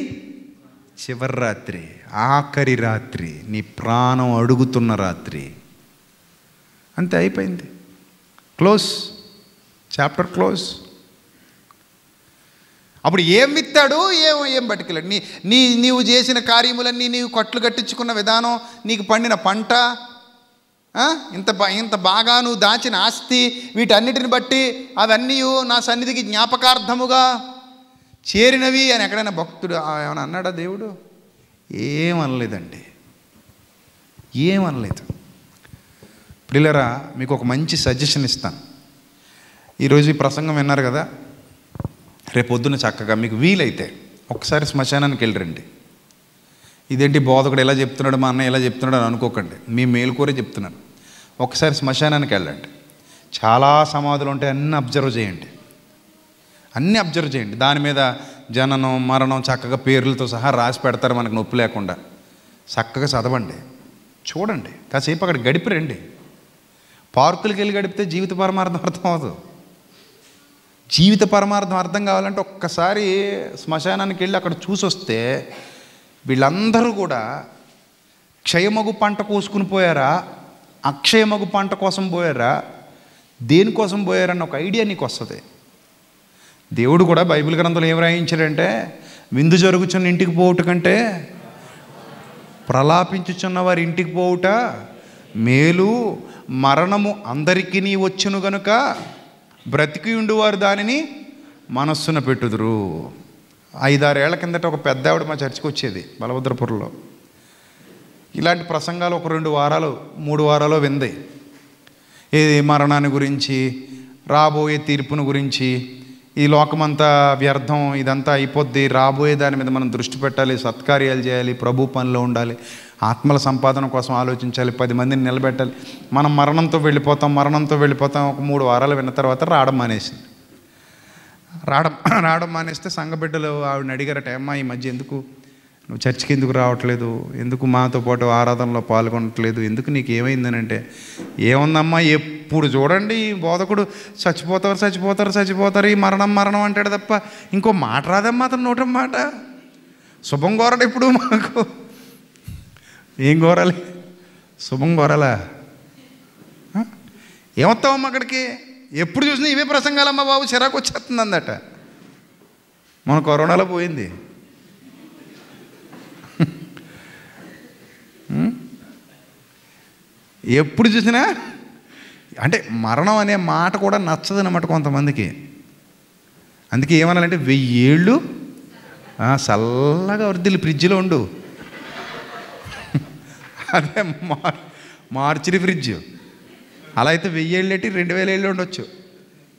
చివరి రాత్రి ఆఖరి రాత్రి నీ ప్రాణం అడుగుతున్న రాత్రి అంతే అయిపోయింది క్లోజ్ చాప్టర్ క్లోజ్ అప్పుడు ఏం విత్తాడు ఏం ఏం పట్టుకెళ్ళాడు నీ నీ నీవు చేసిన కార్యములన్నీ నీవు కట్లు కట్టించుకున్న విధానం నీకు పండిన పంట ఇంత ఇంత బాగా నువ్వు దాచిన ఆస్తి వీటన్నిటిని బట్టి అవన్నీ నా సన్నిధికి జ్ఞాపకార్థముగా చేరినవి అని ఎక్కడైనా భక్తుడు ఏమైనా అన్నాడా దేవుడు ఏమనలేదండి ఏమనలేదు పిల్లరా మీకు ఒక మంచి సజెషన్ ఇస్తాను ఈరోజు ఈ ప్రసంగం విన్నారు కదా రేపొద్దున చక్కగా మీకు వీలైతే ఒకసారి శ్మశానానికి వెళ్ళిరండి ఇదేంటి బోధకుడు ఎలా చెప్తున్నాడు మా అన్న ఎలా చెప్తున్నాడు అని అనుకోకండి మీ మేలుకోరే చెప్తున్నాను ఒకసారి శ్మశానానికి వెళ్ళండి చాలా సమాధులు ఉంటాయి అన్నీ అబ్జర్వ్ చేయండి అన్నీ అబ్జర్వ్ చేయండి దాని మీద జననం మరణం చక్కగా పేర్లతో సహా రాసి పెడతారు మనకు నొప్పి లేకుండా చక్కగా చదవండి చూడండి కాసేపు అక్కడ గడిపి రండి పార్కులకి వెళ్ళి గడిపితే జీవిత పరమార్థం అర్థం అవదు జీవిత పరమార్థం అర్థం కావాలంటే ఒక్కసారి శ్మశానానికి వెళ్ళి అక్కడ చూసొస్తే వీళ్ళందరూ కూడా క్షయమగు పంట కోసుకుని పోయారా అక్షయమగు పంట కోసం పోయారా దేనికోసం పోయారన్న ఒక ఐడియా నీకు వస్తుంది దేవుడు కూడా బైబిల్ గ్రంథంలో ఏం రాయించాడంటే విందు జరుగుచున్న ఇంటికి పోవుట కంటే ప్రలాపించుచున్న వారి ఇంటికి పోవుట మేలు మరణము అందరికీ వచ్చును గనుక బ్రతికి ఉండువారు దానిని మనస్సున పెట్టుదురు ఐదారేళ్ల కిందట ఒక పెద్ద ఆవిడ మా చర్చికి వచ్చేది బలభద్రపురంలో ఇలాంటి ప్రసంగాలు ఒక రెండు వారాలు మూడు వారాలు వింది ఏది మరణాన్ని గురించి రాబోయే తీర్పును గురించి ఈ లోకమంతా వ్యర్థం ఇదంతా అయిపోద్ది రాబోయే దాని మీద మనం దృష్టి పెట్టాలి సత్కార్యాలు చేయాలి ప్రభు పనిలో ఉండాలి ఆత్మల సంపాదన కోసం ఆలోచించాలి పది మందిని నిలబెట్టాలి మనం మరణంతో వెళ్ళిపోతాం మరణంతో వెళ్ళిపోతాం ఒక మూడు వారాలు విన్న తర్వాత రావడం మానేసింది రావడం రావడం మానేస్తే సంఘబిడ్డలు ఆవిడని అడిగారట అమ్మ ఈ మధ్య ఎందుకు నువ్వు చర్చికి ఎందుకు రావట్లేదు ఎందుకు మాతో పాటు ఆరాధనలో పాల్గొనట్లేదు ఎందుకు నీకు ఏమైందనంటే ఏముందమ్మా ఎప్పుడు చూడండి బోధకుడు చచ్చిపోతారు చచ్చిపోతారు చచ్చిపోతారు ఈ మరణం మరణం అంటాడు తప్ప ఇంకో మాట రాదమ్మా అతను నోటం మాట శుభం కోరడు ఎప్పుడు మాకు ఏం కోరాలి శుభం కోరాలా ఏమొస్తావమ్మా అక్కడికి ఎప్పుడు చూసినా ఇవే ప్రసంగాలమ్మా బాబు చిరాకు వచ్చేస్తుంది అందట మన కరోనాలో పోయింది Hmm? ఎప్పుడు చూసినా అంటే మరణం అనే మాట కూడా నచ్చదు అన్నమాట కొంతమందికి అందుకే ఏమనాలంటే వెయ్యేళ్ళు చల్లగా వృద్ధులు ఫ్రిడ్జ్లో ఉండు అదే మార్ మార్చిరి ఫ్రిడ్జ్ అలా అయితే వెయ్యేళ్ళు ఎట్టి రెండు వేల ఏళ్ళు ఉండొచ్చు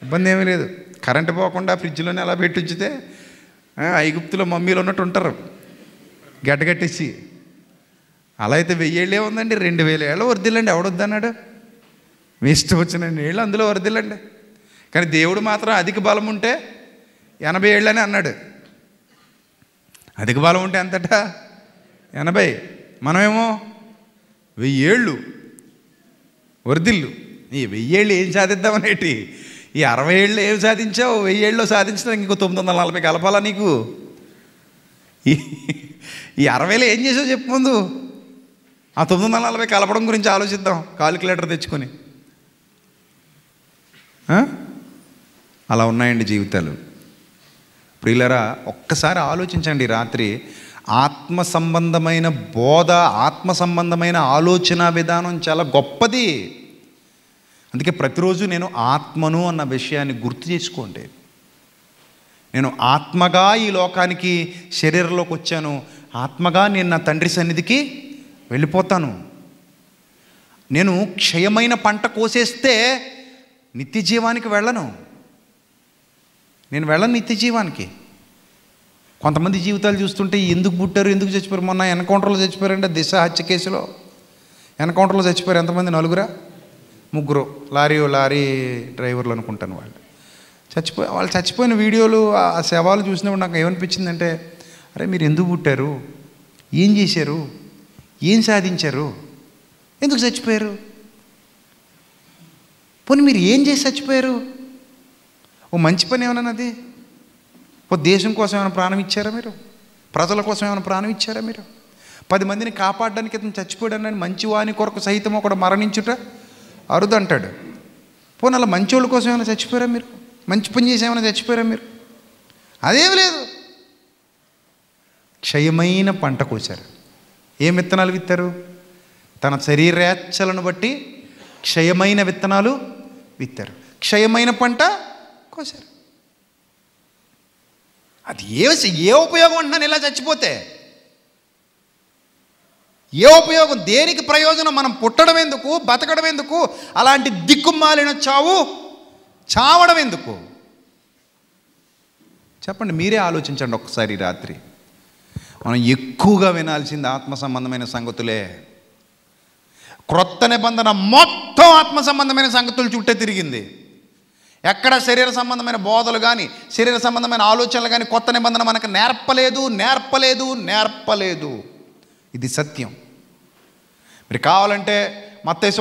ఇబ్బంది ఏమీ లేదు కరెంట్ పోకుండా ఫ్రిడ్జ్లోనే అలా పెట్టి ఉంచితే ఐగుప్తులో మమ్మీలు ఉన్నట్టు ఉంటారు గడ్డగట్టేసి అలా అయితే వెయ్యేళ్ళే ఉందండి రెండు వేల ఏళ్ళు వర్దిల్లండి ఎవడొద్దన్నాడు మీ ఇష్టం వచ్చిన ఏళ్ళు అందులో వర్దిల్లండి కానీ దేవుడు మాత్రం అధిక బలం ఉంటే ఎనభై ఏళ్ళని అన్నాడు అధిక బలం ఉంటే ఎంతట ఎనభై మనమేమో వెయ్యేళ్ళు వరదిల్లు ఈ వెయ్యేళ్ళు ఏం సాధిద్దామనేటి ఈ అరవై ఏళ్ళు ఏం సాధించావు వెయ్యేళ్ళు సాధించడం ఇంకో తొమ్మిది వందల నలభై కలపాలా నీకు ఈ అరవైలో ఏం చేసావు చెప్పు ముందు ఆ తొమ్మిది వందల నలభై కలపడం గురించి ఆలోచిద్దాం కాలిక్యులేటర్ తెచ్చుకొని అలా ఉన్నాయండి జీవితాలు ప్రియులరా ఒక్కసారి ఆలోచించండి రాత్రి ఆత్మ సంబంధమైన బోధ ఆత్మ సంబంధమైన ఆలోచన విధానం చాలా గొప్పది అందుకే ప్రతిరోజు నేను ఆత్మను అన్న విషయాన్ని గుర్తు చేసుకోండి నేను ఆత్మగా ఈ లోకానికి శరీరంలోకి వచ్చాను ఆత్మగా నేను నా తండ్రి సన్నిధికి వెళ్ళిపోతాను నేను క్షయమైన పంట కోసేస్తే నిత్య జీవానికి వెళ్ళను నేను వెళ్ళను నిత్య జీవానికి కొంతమంది జీవితాలు చూస్తుంటే ఎందుకు పుట్టారు ఎందుకు చచ్చిపోయారు మొన్న ఎన్కౌంటర్లో చచ్చిపోయారంటే దిశ హత్య కేసులో ఎన్కౌంటర్లో చచ్చిపోయారు ఎంతమంది నలుగురా ముగ్గురు లారీ లారీ డ్రైవర్లు అనుకుంటాను వాళ్ళు చచ్చిపోయి వాళ్ళు చచ్చిపోయిన వీడియోలు ఆ శవాలు చూసినప్పుడు నాకు ఏమనిపించిందంటే అరే మీరు ఎందుకు పుట్టారు ఏం చేశారు ఏం సాధించారు ఎందుకు చచ్చిపోయారు పోనీ మీరు ఏం చేసి చచ్చిపోయారు ఓ మంచి పని ఏమన్నా అది ఓ దేశం కోసం ఏమైనా ప్రాణం ఇచ్చారా మీరు ప్రజల కోసం ఏమైనా ప్రాణం ఇచ్చారా మీరు పది మందిని కాపాడడానికి ఇతను చచ్చిపోయాడన్నాడు మంచి వాని కొరకు సహితం ఒకడు మరణించుట అరుదంటాడు పోనీ అలా వాళ్ళ కోసం ఏమైనా చచ్చిపోయారా మీరు మంచి పని చేసి ఏమైనా చచ్చిపోయారా మీరు అదేమి లేదు క్షయమైన పంట కోశారు ఏం విత్తనాలు విత్తారు తన శరీరేచ్ఛలను బట్టి క్షయమైన విత్తనాలు విత్తారు క్షయమైన పంట కోసారు అది ఏ ఏ ఉపయోగం అంటున్నాను ఇలా చచ్చిపోతే ఏ ఉపయోగం దేనికి ప్రయోజనం మనం పుట్టడం ఎందుకు బతకడం ఎందుకు అలాంటి దిక్కుమాలిన చావు చావడం ఎందుకు చెప్పండి మీరే ఆలోచించండి ఒకసారి రాత్రి మనం ఎక్కువగా వినాల్సింది ఆత్మ సంబంధమైన సంగతులే క్రొత్త నిబంధన మొత్తం ఆత్మ సంబంధమైన సంగతులు చుట్టే తిరిగింది ఎక్కడ శరీర సంబంధమైన బోధలు కానీ శరీర సంబంధమైన ఆలోచనలు కానీ కొత్త నిబంధన మనకు నేర్పలేదు నేర్పలేదు నేర్పలేదు ఇది సత్యం మీరు కావాలంటే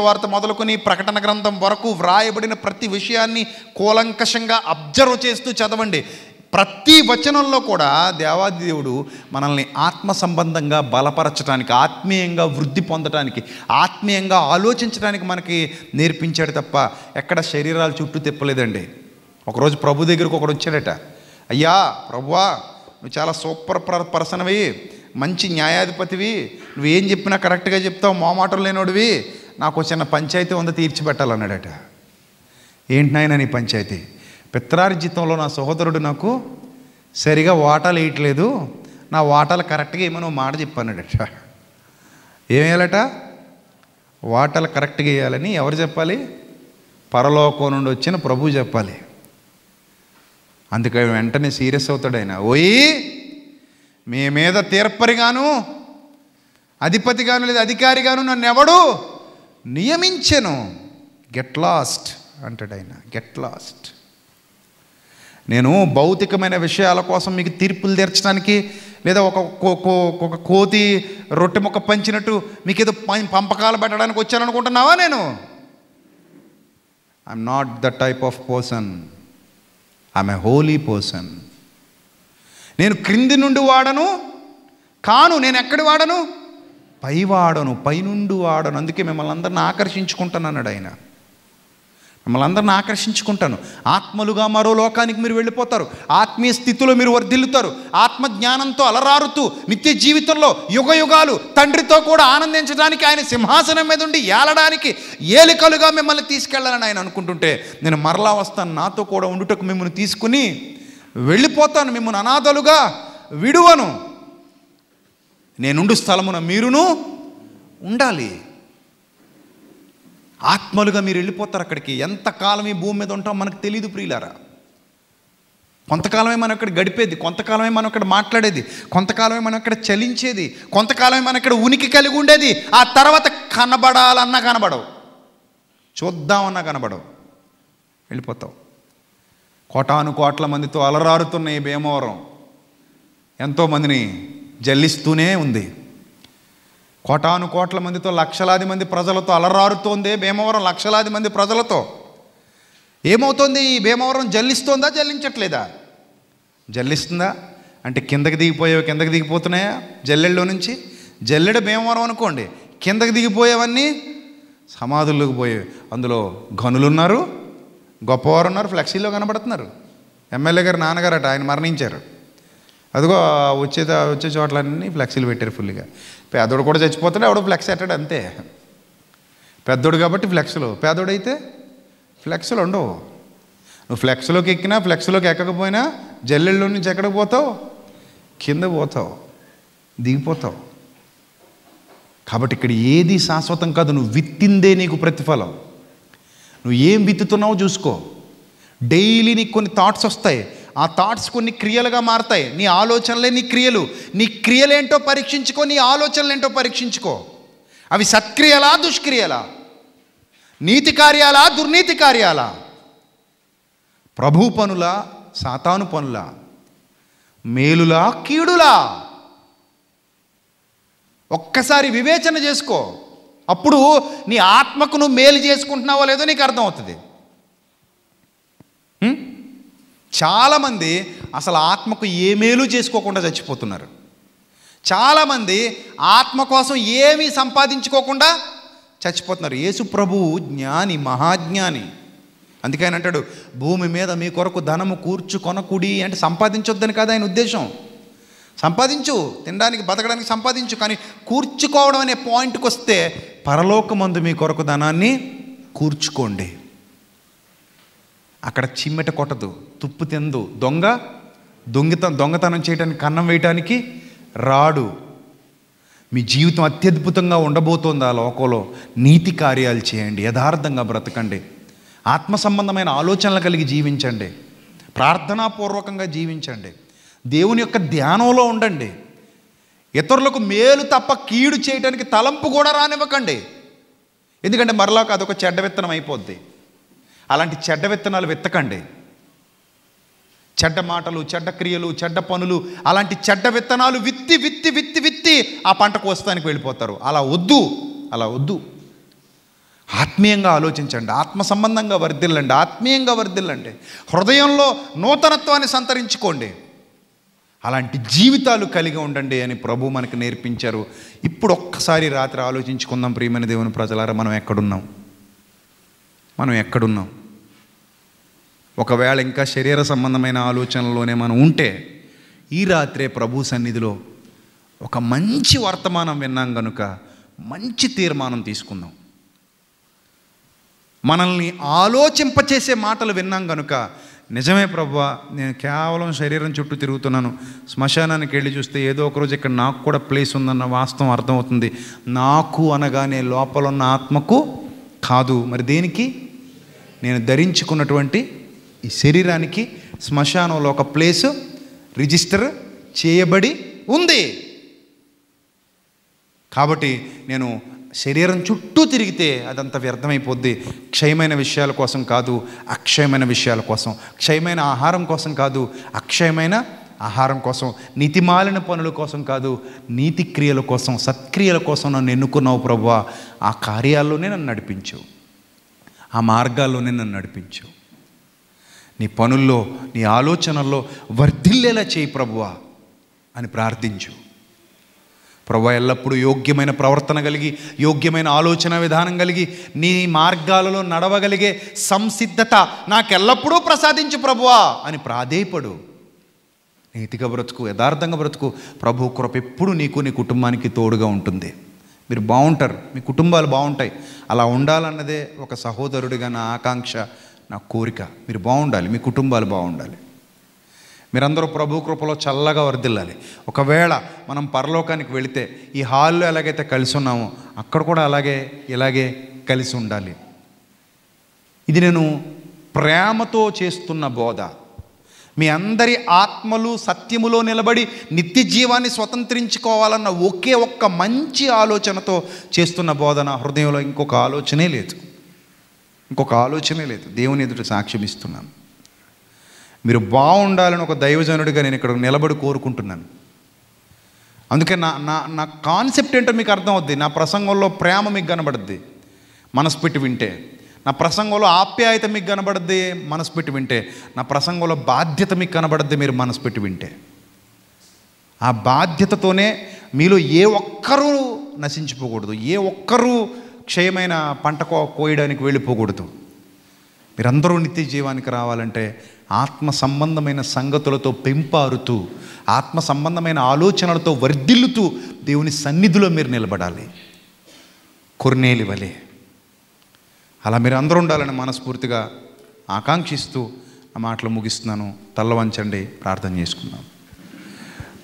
వార్త మొదలుకొని ప్రకటన గ్రంథం వరకు వ్రాయబడిన ప్రతి విషయాన్ని కూలంకషంగా అబ్జర్వ్ చేస్తూ చదవండి ప్రతి వచనంలో కూడా దేవాదిదేవుడు మనల్ని ఆత్మ సంబంధంగా బలపరచడానికి ఆత్మీయంగా వృద్ధి పొందడానికి ఆత్మీయంగా ఆలోచించడానికి మనకి నేర్పించాడు తప్ప ఎక్కడ శరీరాలు చుట్టూ తిప్పలేదండి ఒకరోజు ప్రభు దగ్గరకు ఒకడు వచ్చాడట అయ్యా ప్రభువా నువ్వు చాలా సూపర్ ప్ర పర్సన్వి మంచి న్యాయాధిపతివి నువ్వేం చెప్పినా కరెక్ట్గా చెప్తావు మోమాటం లేనోడివి నాకు చిన్న పంచాయతీ ఉందో తీర్చిపెట్టాలన్నాడట ఏంటి నాయన నీ పంచాయతీ పిత్రార్జితంలో నా సహోదరుడు నాకు సరిగా వాటాలు వేయట్లేదు నా వాటాలు కరెక్ట్గా ఏమో మాట చెప్పానడట ఏం వేయాలట వాటాలు కరెక్ట్గా వేయాలని ఎవరు చెప్పాలి పరలోకం నుండి వచ్చిన ప్రభు చెప్పాలి అందుకే వెంటనే సీరియస్ అవుతాడు ఆయన ఓయి మీ మీద తీర్పరిగాను అధిపతిగాను లేదా అధికారిగాను నన్ను ఎవడు నియమించను గెట్ లాస్ట్ అంటాడు ఆయన గెట్ లాస్ట్ నేను భౌతికమైన విషయాల కోసం మీకు తీర్పులు తీర్చడానికి లేదా ఒక ఒక కోతి రొట్టె ముక్క పంచినట్టు మీకు ఏదో పంపకాలు పెట్టడానికి వచ్చాను అనుకుంటున్నావా నేను I'm not the type of person I'm a holy person నేను క్రింది నుండి వాడను కాను నేను ఎక్కడి వాడను పై వాడను పైనుండి వాడను అందుకే మిమ్మల్ని అందరిని ఆకర్షించుకుంటున్నాడు ఆయన మిమ్మల్ని అందరిని ఆకర్షించుకుంటాను ఆత్మలుగా మరో లోకానికి మీరు వెళ్ళిపోతారు ఆత్మీయ స్థితిలో మీరు వర్ధిల్లుతారు ఆత్మ జ్ఞానంతో అలరారుతూ నిత్య జీవితంలో యుగ యుగాలు తండ్రితో కూడా ఆనందించడానికి ఆయన సింహాసనం మీద ఉండి ఏలడానికి ఏలికలుగా మిమ్మల్ని తీసుకెళ్లాలని ఆయన అనుకుంటుంటే నేను మరలా వస్తాను నాతో కూడా ఉండుటకు మిమ్మల్ని తీసుకుని వెళ్ళిపోతాను మిమ్మల్ని అనాథలుగా విడువను నేనుండు స్థలమున మీరును ఉండాలి ఆత్మలుగా మీరు వెళ్ళిపోతారు అక్కడికి ఎంతకాలం ఈ భూమి మీద ఉంటాం మనకు తెలియదు ప్రియులారా కొంతకాలమే మనం ఇక్కడ గడిపేది కొంతకాలమే మనం ఇక్కడ మాట్లాడేది కొంతకాలమే మనం ఇక్కడ చలించేది కొంతకాలమే మనం ఇక్కడ ఉనికి కలిగి ఉండేది ఆ తర్వాత కనబడాలన్నా కనబడవు చూద్దామన్నా కనబడవు వెళ్ళిపోతావు కోటాను కోట్ల మందితో అలరారుతున్న ఈ భీమవరం ఎంతోమందిని జల్లిస్తూనే ఉంది కోటాను కోట్ల మందితో లక్షలాది మంది ప్రజలతో అలరారుతోంది భీమవరం లక్షలాది మంది ప్రజలతో ఏమవుతుంది ఈ భీమవరం జల్లిస్తోందా జల్లించట్లేదా జల్లిస్తుందా అంటే కిందకి దిగిపోయేవి కిందకి దిగిపోతున్నాయా జల్లెళ్ళలో నుంచి జల్లెడ భీమవరం అనుకోండి కిందకి దిగిపోయేవన్నీ సమాధుల్లోకి పోయేవి అందులో గనులు ఉన్నారు గొప్పవారు ఉన్నారు ఫ్లెక్సీలో కనబడుతున్నారు ఎమ్మెల్యే గారు నాన్నగారట ఆయన మరణించారు అదిగో వచ్చే వచ్చే చోట్లన్నీ ఫ్లెక్సీలు పెట్టారు ఫుల్గా పేదోడు కూడా చచ్చిపోతాడు ఎవడో ఫ్లెక్స్ ఎట్టాడు అంతే పెద్దోడు కాబట్టి ఫ్లెక్స్లు పేదోడైతే ఫ్లెక్స్లు ఉండవు నువ్వు ఫ్లెక్స్లోకి ఎక్కినా ఫ్లెక్స్లోకి ఎక్కకపోయినా జల్లెళ్ళ నుంచి ఎక్కడికి పోతావు కింద పోతావు దిగిపోతావు కాబట్టి ఇక్కడ ఏది శాశ్వతం కాదు నువ్వు విత్తిందే నీకు ప్రతిఫలం నువ్వు ఏం విత్తుతున్నావో చూసుకో డైలీ నీకు కొన్ని థాట్స్ వస్తాయి ఆ థాట్స్ కొన్ని క్రియలుగా మారతాయి నీ ఆలోచనలే నీ క్రియలు నీ క్రియలేంటో పరీక్షించుకో నీ ఆలోచనలేంటో పరీక్షించుకో అవి సత్క్రియలా దుష్క్రియలా నీతి కార్యాలా దుర్నీతి కార్యాలా ప్రభు పనుల సాతాను పనుల మేలులా కీడులా ఒక్కసారి వివేచన చేసుకో అప్పుడు నీ ఆత్మకు నువ్వు మేలు చేసుకుంటున్నావో లేదో నీకు అర్థమవుతుంది చాలామంది అసలు ఆత్మకు ఏ మేలు చేసుకోకుండా చచ్చిపోతున్నారు చాలామంది ఆత్మ కోసం ఏమీ సంపాదించుకోకుండా చచ్చిపోతున్నారు యేసు ప్రభు జ్ఞాని మహాజ్ఞాని ఆయన అంటాడు భూమి మీద మీ కొరకు ధనము కూర్చు కొనకుడి అంటే సంపాదించొద్దని కాదు ఆయన ఉద్దేశం సంపాదించు తినడానికి బతకడానికి సంపాదించు కానీ కూర్చుకోవడం అనే పాయింట్కి వస్తే పరలోకమందు మీ కొరకు ధనాన్ని కూర్చుకోండి అక్కడ చిమ్మెట కొట్టదు తుప్పు తిందు దొంగ దొంగత దొంగతనం చేయడానికి కన్నం వేయటానికి రాడు మీ జీవితం అత్యద్భుతంగా ఉండబోతోంది ఆ లోకంలో నీతి కార్యాలు చేయండి యథార్థంగా బ్రతకండి ఆత్మ సంబంధమైన ఆలోచనలు కలిగి జీవించండి ప్రార్థనాపూర్వకంగా జీవించండి దేవుని యొక్క ధ్యానంలో ఉండండి ఇతరులకు మేలు తప్ప కీడు చేయడానికి తలంపు కూడా రానివ్వకండి ఎందుకంటే మరలా అదొక చెడ్డ విత్తనం అయిపోద్ది అలాంటి చెడ్డ విత్తనాలు విత్తకండి చెడ్డ మాటలు చెడ్డ క్రియలు చెడ్డ పనులు అలాంటి చెడ్డ విత్తనాలు విత్తి విత్తి విత్తి విత్తి ఆ పంట కోస్తానికి వెళ్ళిపోతారు అలా వద్దు అలా వద్దు ఆత్మీయంగా ఆలోచించండి ఆత్మ సంబంధంగా వర్ధిల్లండి ఆత్మీయంగా వర్ధిల్లండి హృదయంలో నూతనత్వాన్ని సంతరించుకోండి అలాంటి జీవితాలు కలిగి ఉండండి అని ప్రభు మనకు నేర్పించారు ఇప్పుడు ఒక్కసారి రాత్రి ఆలోచించుకుందాం ప్రియమైన దేవుని ప్రజలారా మనం ఎక్కడున్నాం మనం ఎక్కడున్నాం ఒకవేళ ఇంకా శరీర సంబంధమైన ఆలోచనలోనే మనం ఉంటే ఈ రాత్రే ప్రభు సన్నిధిలో ఒక మంచి వర్తమానం విన్నాం కనుక మంచి తీర్మానం తీసుకుందాం మనల్ని ఆలోచింపచేసే మాటలు విన్నాం కనుక నిజమే ప్రభు నేను కేవలం శరీరం చుట్టూ తిరుగుతున్నాను శ్మశానానికి వెళ్ళి చూస్తే ఏదో ఒకరోజు ఇక్కడ నాకు కూడా ప్లేస్ ఉందన్న వాస్తవం అర్థమవుతుంది నాకు అనగానే లోపల ఉన్న ఆత్మకు కాదు మరి దేనికి నేను ధరించుకున్నటువంటి ఈ శరీరానికి శ్మశానంలో ఒక ప్లేసు రిజిస్టర్ చేయబడి ఉంది కాబట్టి నేను శరీరం చుట్టూ తిరిగితే అదంత వ్యర్థమైపోద్ది క్షయమైన విషయాల కోసం కాదు అక్షయమైన విషయాల కోసం క్షయమైన ఆహారం కోసం కాదు అక్షయమైన ఆహారం కోసం నీతిమాలిన పనుల కోసం కాదు నీతి క్రియల కోసం సత్క్రియల కోసం నన్ను ఎన్నుకున్నావు ప్రభు ఆ కార్యాల్లోనే నన్ను నడిపించు ఆ మార్గాల్లోనే నన్ను నడిపించు నీ పనుల్లో నీ ఆలోచనల్లో వర్ధిల్లేలా చేయి ప్రభువా అని ప్రార్థించు ప్రభు ఎల్లప్పుడూ యోగ్యమైన ప్రవర్తన కలిగి యోగ్యమైన ఆలోచన విధానం కలిగి నీ మార్గాలలో నడవగలిగే సంసిద్ధత నాకెల్లప్పుడూ ప్రసాదించు ప్రభువా అని ప్రాధేయపడు నీతిగా బ్రతుకు యథార్థంగా బ్రతుకు ప్రభు కృప ఎప్పుడు నీకు నీ కుటుంబానికి తోడుగా ఉంటుంది మీరు బాగుంటారు మీ కుటుంబాలు బాగుంటాయి అలా ఉండాలన్నదే ఒక సహోదరుడిగా నా ఆకాంక్ష నా కోరిక మీరు బాగుండాలి మీ కుటుంబాలు బాగుండాలి మీరందరూ ప్రభు కృపలో చల్లగా వర్దిల్లాలి ఒకవేళ మనం పరలోకానికి వెళితే ఈ హాల్లో ఎలాగైతే కలిసి ఉన్నామో అక్కడ కూడా అలాగే ఇలాగే కలిసి ఉండాలి ఇది నేను ప్రేమతో చేస్తున్న బోధ మీ అందరి ఆత్మలు సత్యములో నిలబడి నిత్య జీవాన్ని స్వతంత్రించుకోవాలన్న ఒకే ఒక్క మంచి ఆలోచనతో చేస్తున్న బోధన హృదయంలో ఇంకొక ఆలోచనే లేదు ఇంకొక ఆలోచనే లేదు దేవుని ఎదుట సాక్ష్యం ఇస్తున్నాను మీరు బాగుండాలని ఒక దైవజనుడిగా నేను ఇక్కడ నిలబడి కోరుకుంటున్నాను అందుకే నా నా నా కాన్సెప్ట్ ఏంటో మీకు అర్థం అవుద్ది నా ప్రసంగంలో ప్రేమ మీకు కనబడుద్ది మనసు పెట్టి వింటే నా ప్రసంగంలో ఆప్యాయత మీకు కనబడుద్ది మనసు పెట్టి వింటే నా ప్రసంగంలో బాధ్యత మీకు కనబడుద్ది మీరు మనసు పెట్టి వింటే ఆ బాధ్యతతోనే మీలో ఏ ఒక్కరూ నశించిపోకూడదు ఏ ఒక్కరూ క్షయమైన పంట కో కోయడానికి వెళ్ళిపోకూడదు మీరందరూ నిత్య జీవానికి రావాలంటే ఆత్మ సంబంధమైన సంగతులతో పెంపారుతూ ఆత్మ సంబంధమైన ఆలోచనలతో వర్ధిల్లుతూ దేవుని సన్నిధిలో మీరు నిలబడాలి కొర్నేలి వలె అలా మీరు అందరూ ఉండాలని మనస్ఫూర్తిగా ఆకాంక్షిస్తూ ఆ మాటలు ముగిస్తున్నాను తల్లవంచండి ప్రార్థన చేసుకుందాం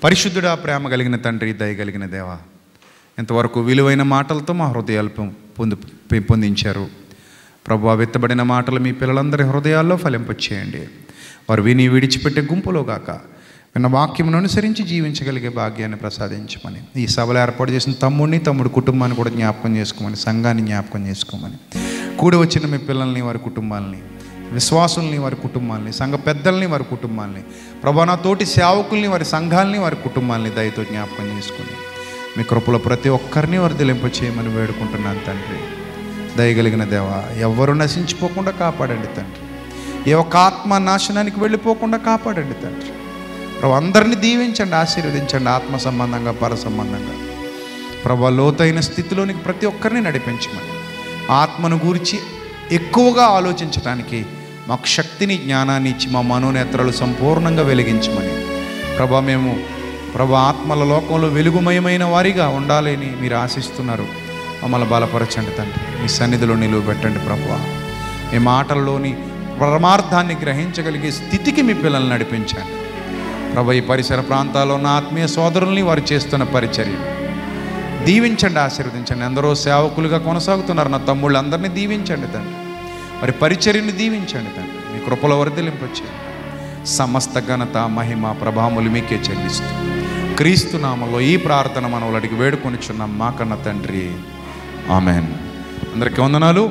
పరిశుద్ధుడా ప్రేమ కలిగిన తండ్రి దయగలిగిన దేవా ఇంతవరకు విలువైన మాటలతో మా హృదయాల్పం పొందు పెంపొందించారు ప్రభు విత్తబడిన మాటలు మీ పిల్లలందరి హృదయాల్లో ఫలింపచేయండి వారు విని విడిచిపెట్టే గుంపులో గాక విన్న వాక్యమును అనుసరించి జీవించగలిగే భాగ్యాన్ని ప్రసాదించమని ఈ సభలు ఏర్పాటు చేసిన తమ్ముడిని తమ్ముడు కుటుంబాన్ని కూడా జ్ఞాపకం చేసుకోమని సంఘాన్ని జ్ఞాపకం చేసుకోమని కూడి వచ్చిన మీ పిల్లల్ని వారి కుటుంబాలని విశ్వాసుల్ని వారి కుటుంబాలని సంఘ పెద్దల్ని వారి కుటుంబాలని ప్రభా తోటి సేవకుల్ని వారి సంఘాలని వారి కుటుంబాలని దయతో జ్ఞాపకం చేసుకుని మీ కృపలో ప్రతి ఒక్కరిని వర్ధలింప చేయమని వేడుకుంటున్నాను తండ్రి దయగలిగిన దేవ ఎవరు నశించిపోకుండా కాపాడండి తండ్రి ఏ ఒక్క ఆత్మ నాశనానికి వెళ్ళిపోకుండా కాపాడండి తండ్రి ప్రభు అందరిని దీవించండి ఆశీర్వదించండి ఆత్మ సంబంధంగా పర సంబంధంగా ప్రభు లోతైన స్థితిలోనికి ప్రతి ఒక్కరిని నడిపించమని ఆత్మను గురించి ఎక్కువగా ఆలోచించడానికి మాకు శక్తిని జ్ఞానాన్ని ఇచ్చి మా మనోనేత్రాలు సంపూర్ణంగా వెలిగించమని ప్రభా మేము ప్రభు ఆత్మల లోకంలో వెలుగుమయమైన వారిగా ఉండాలని మీరు ఆశిస్తున్నారు మమ్మల్ని బలపరచండి తండ్రి మీ సన్నిధిలో నిలువ పెట్టండి ప్రభు మీ మాటల్లోని పరమార్థాన్ని గ్రహించగలిగే స్థితికి మీ పిల్లల్ని నడిపించండి ప్రభు ఈ పరిసర ప్రాంతాల్లో ఉన్న ఆత్మీయ సోదరుల్ని వారు చేస్తున్న పరిచర్య దీవించండి ఆశీర్వదించండి ఎందరో సేవకులుగా కొనసాగుతున్నారు నా తమ్ముళ్ళందరినీ దీవించండి తండ్రి మరి పరిచర్యని దీవించండి తండ్రి మీ కృపలో వరదలింపొచ్చేయండి సమస్త ఘనత మహిమ ప్రభావములు మీకే చెల్లిస్తుంది క్రీస్తునామలో ఈ ప్రార్థన మనవులడికి వేడుకొని చున్నాం మా కన్న తండ్రి ఆమెన్ అందరికీ వందనాలు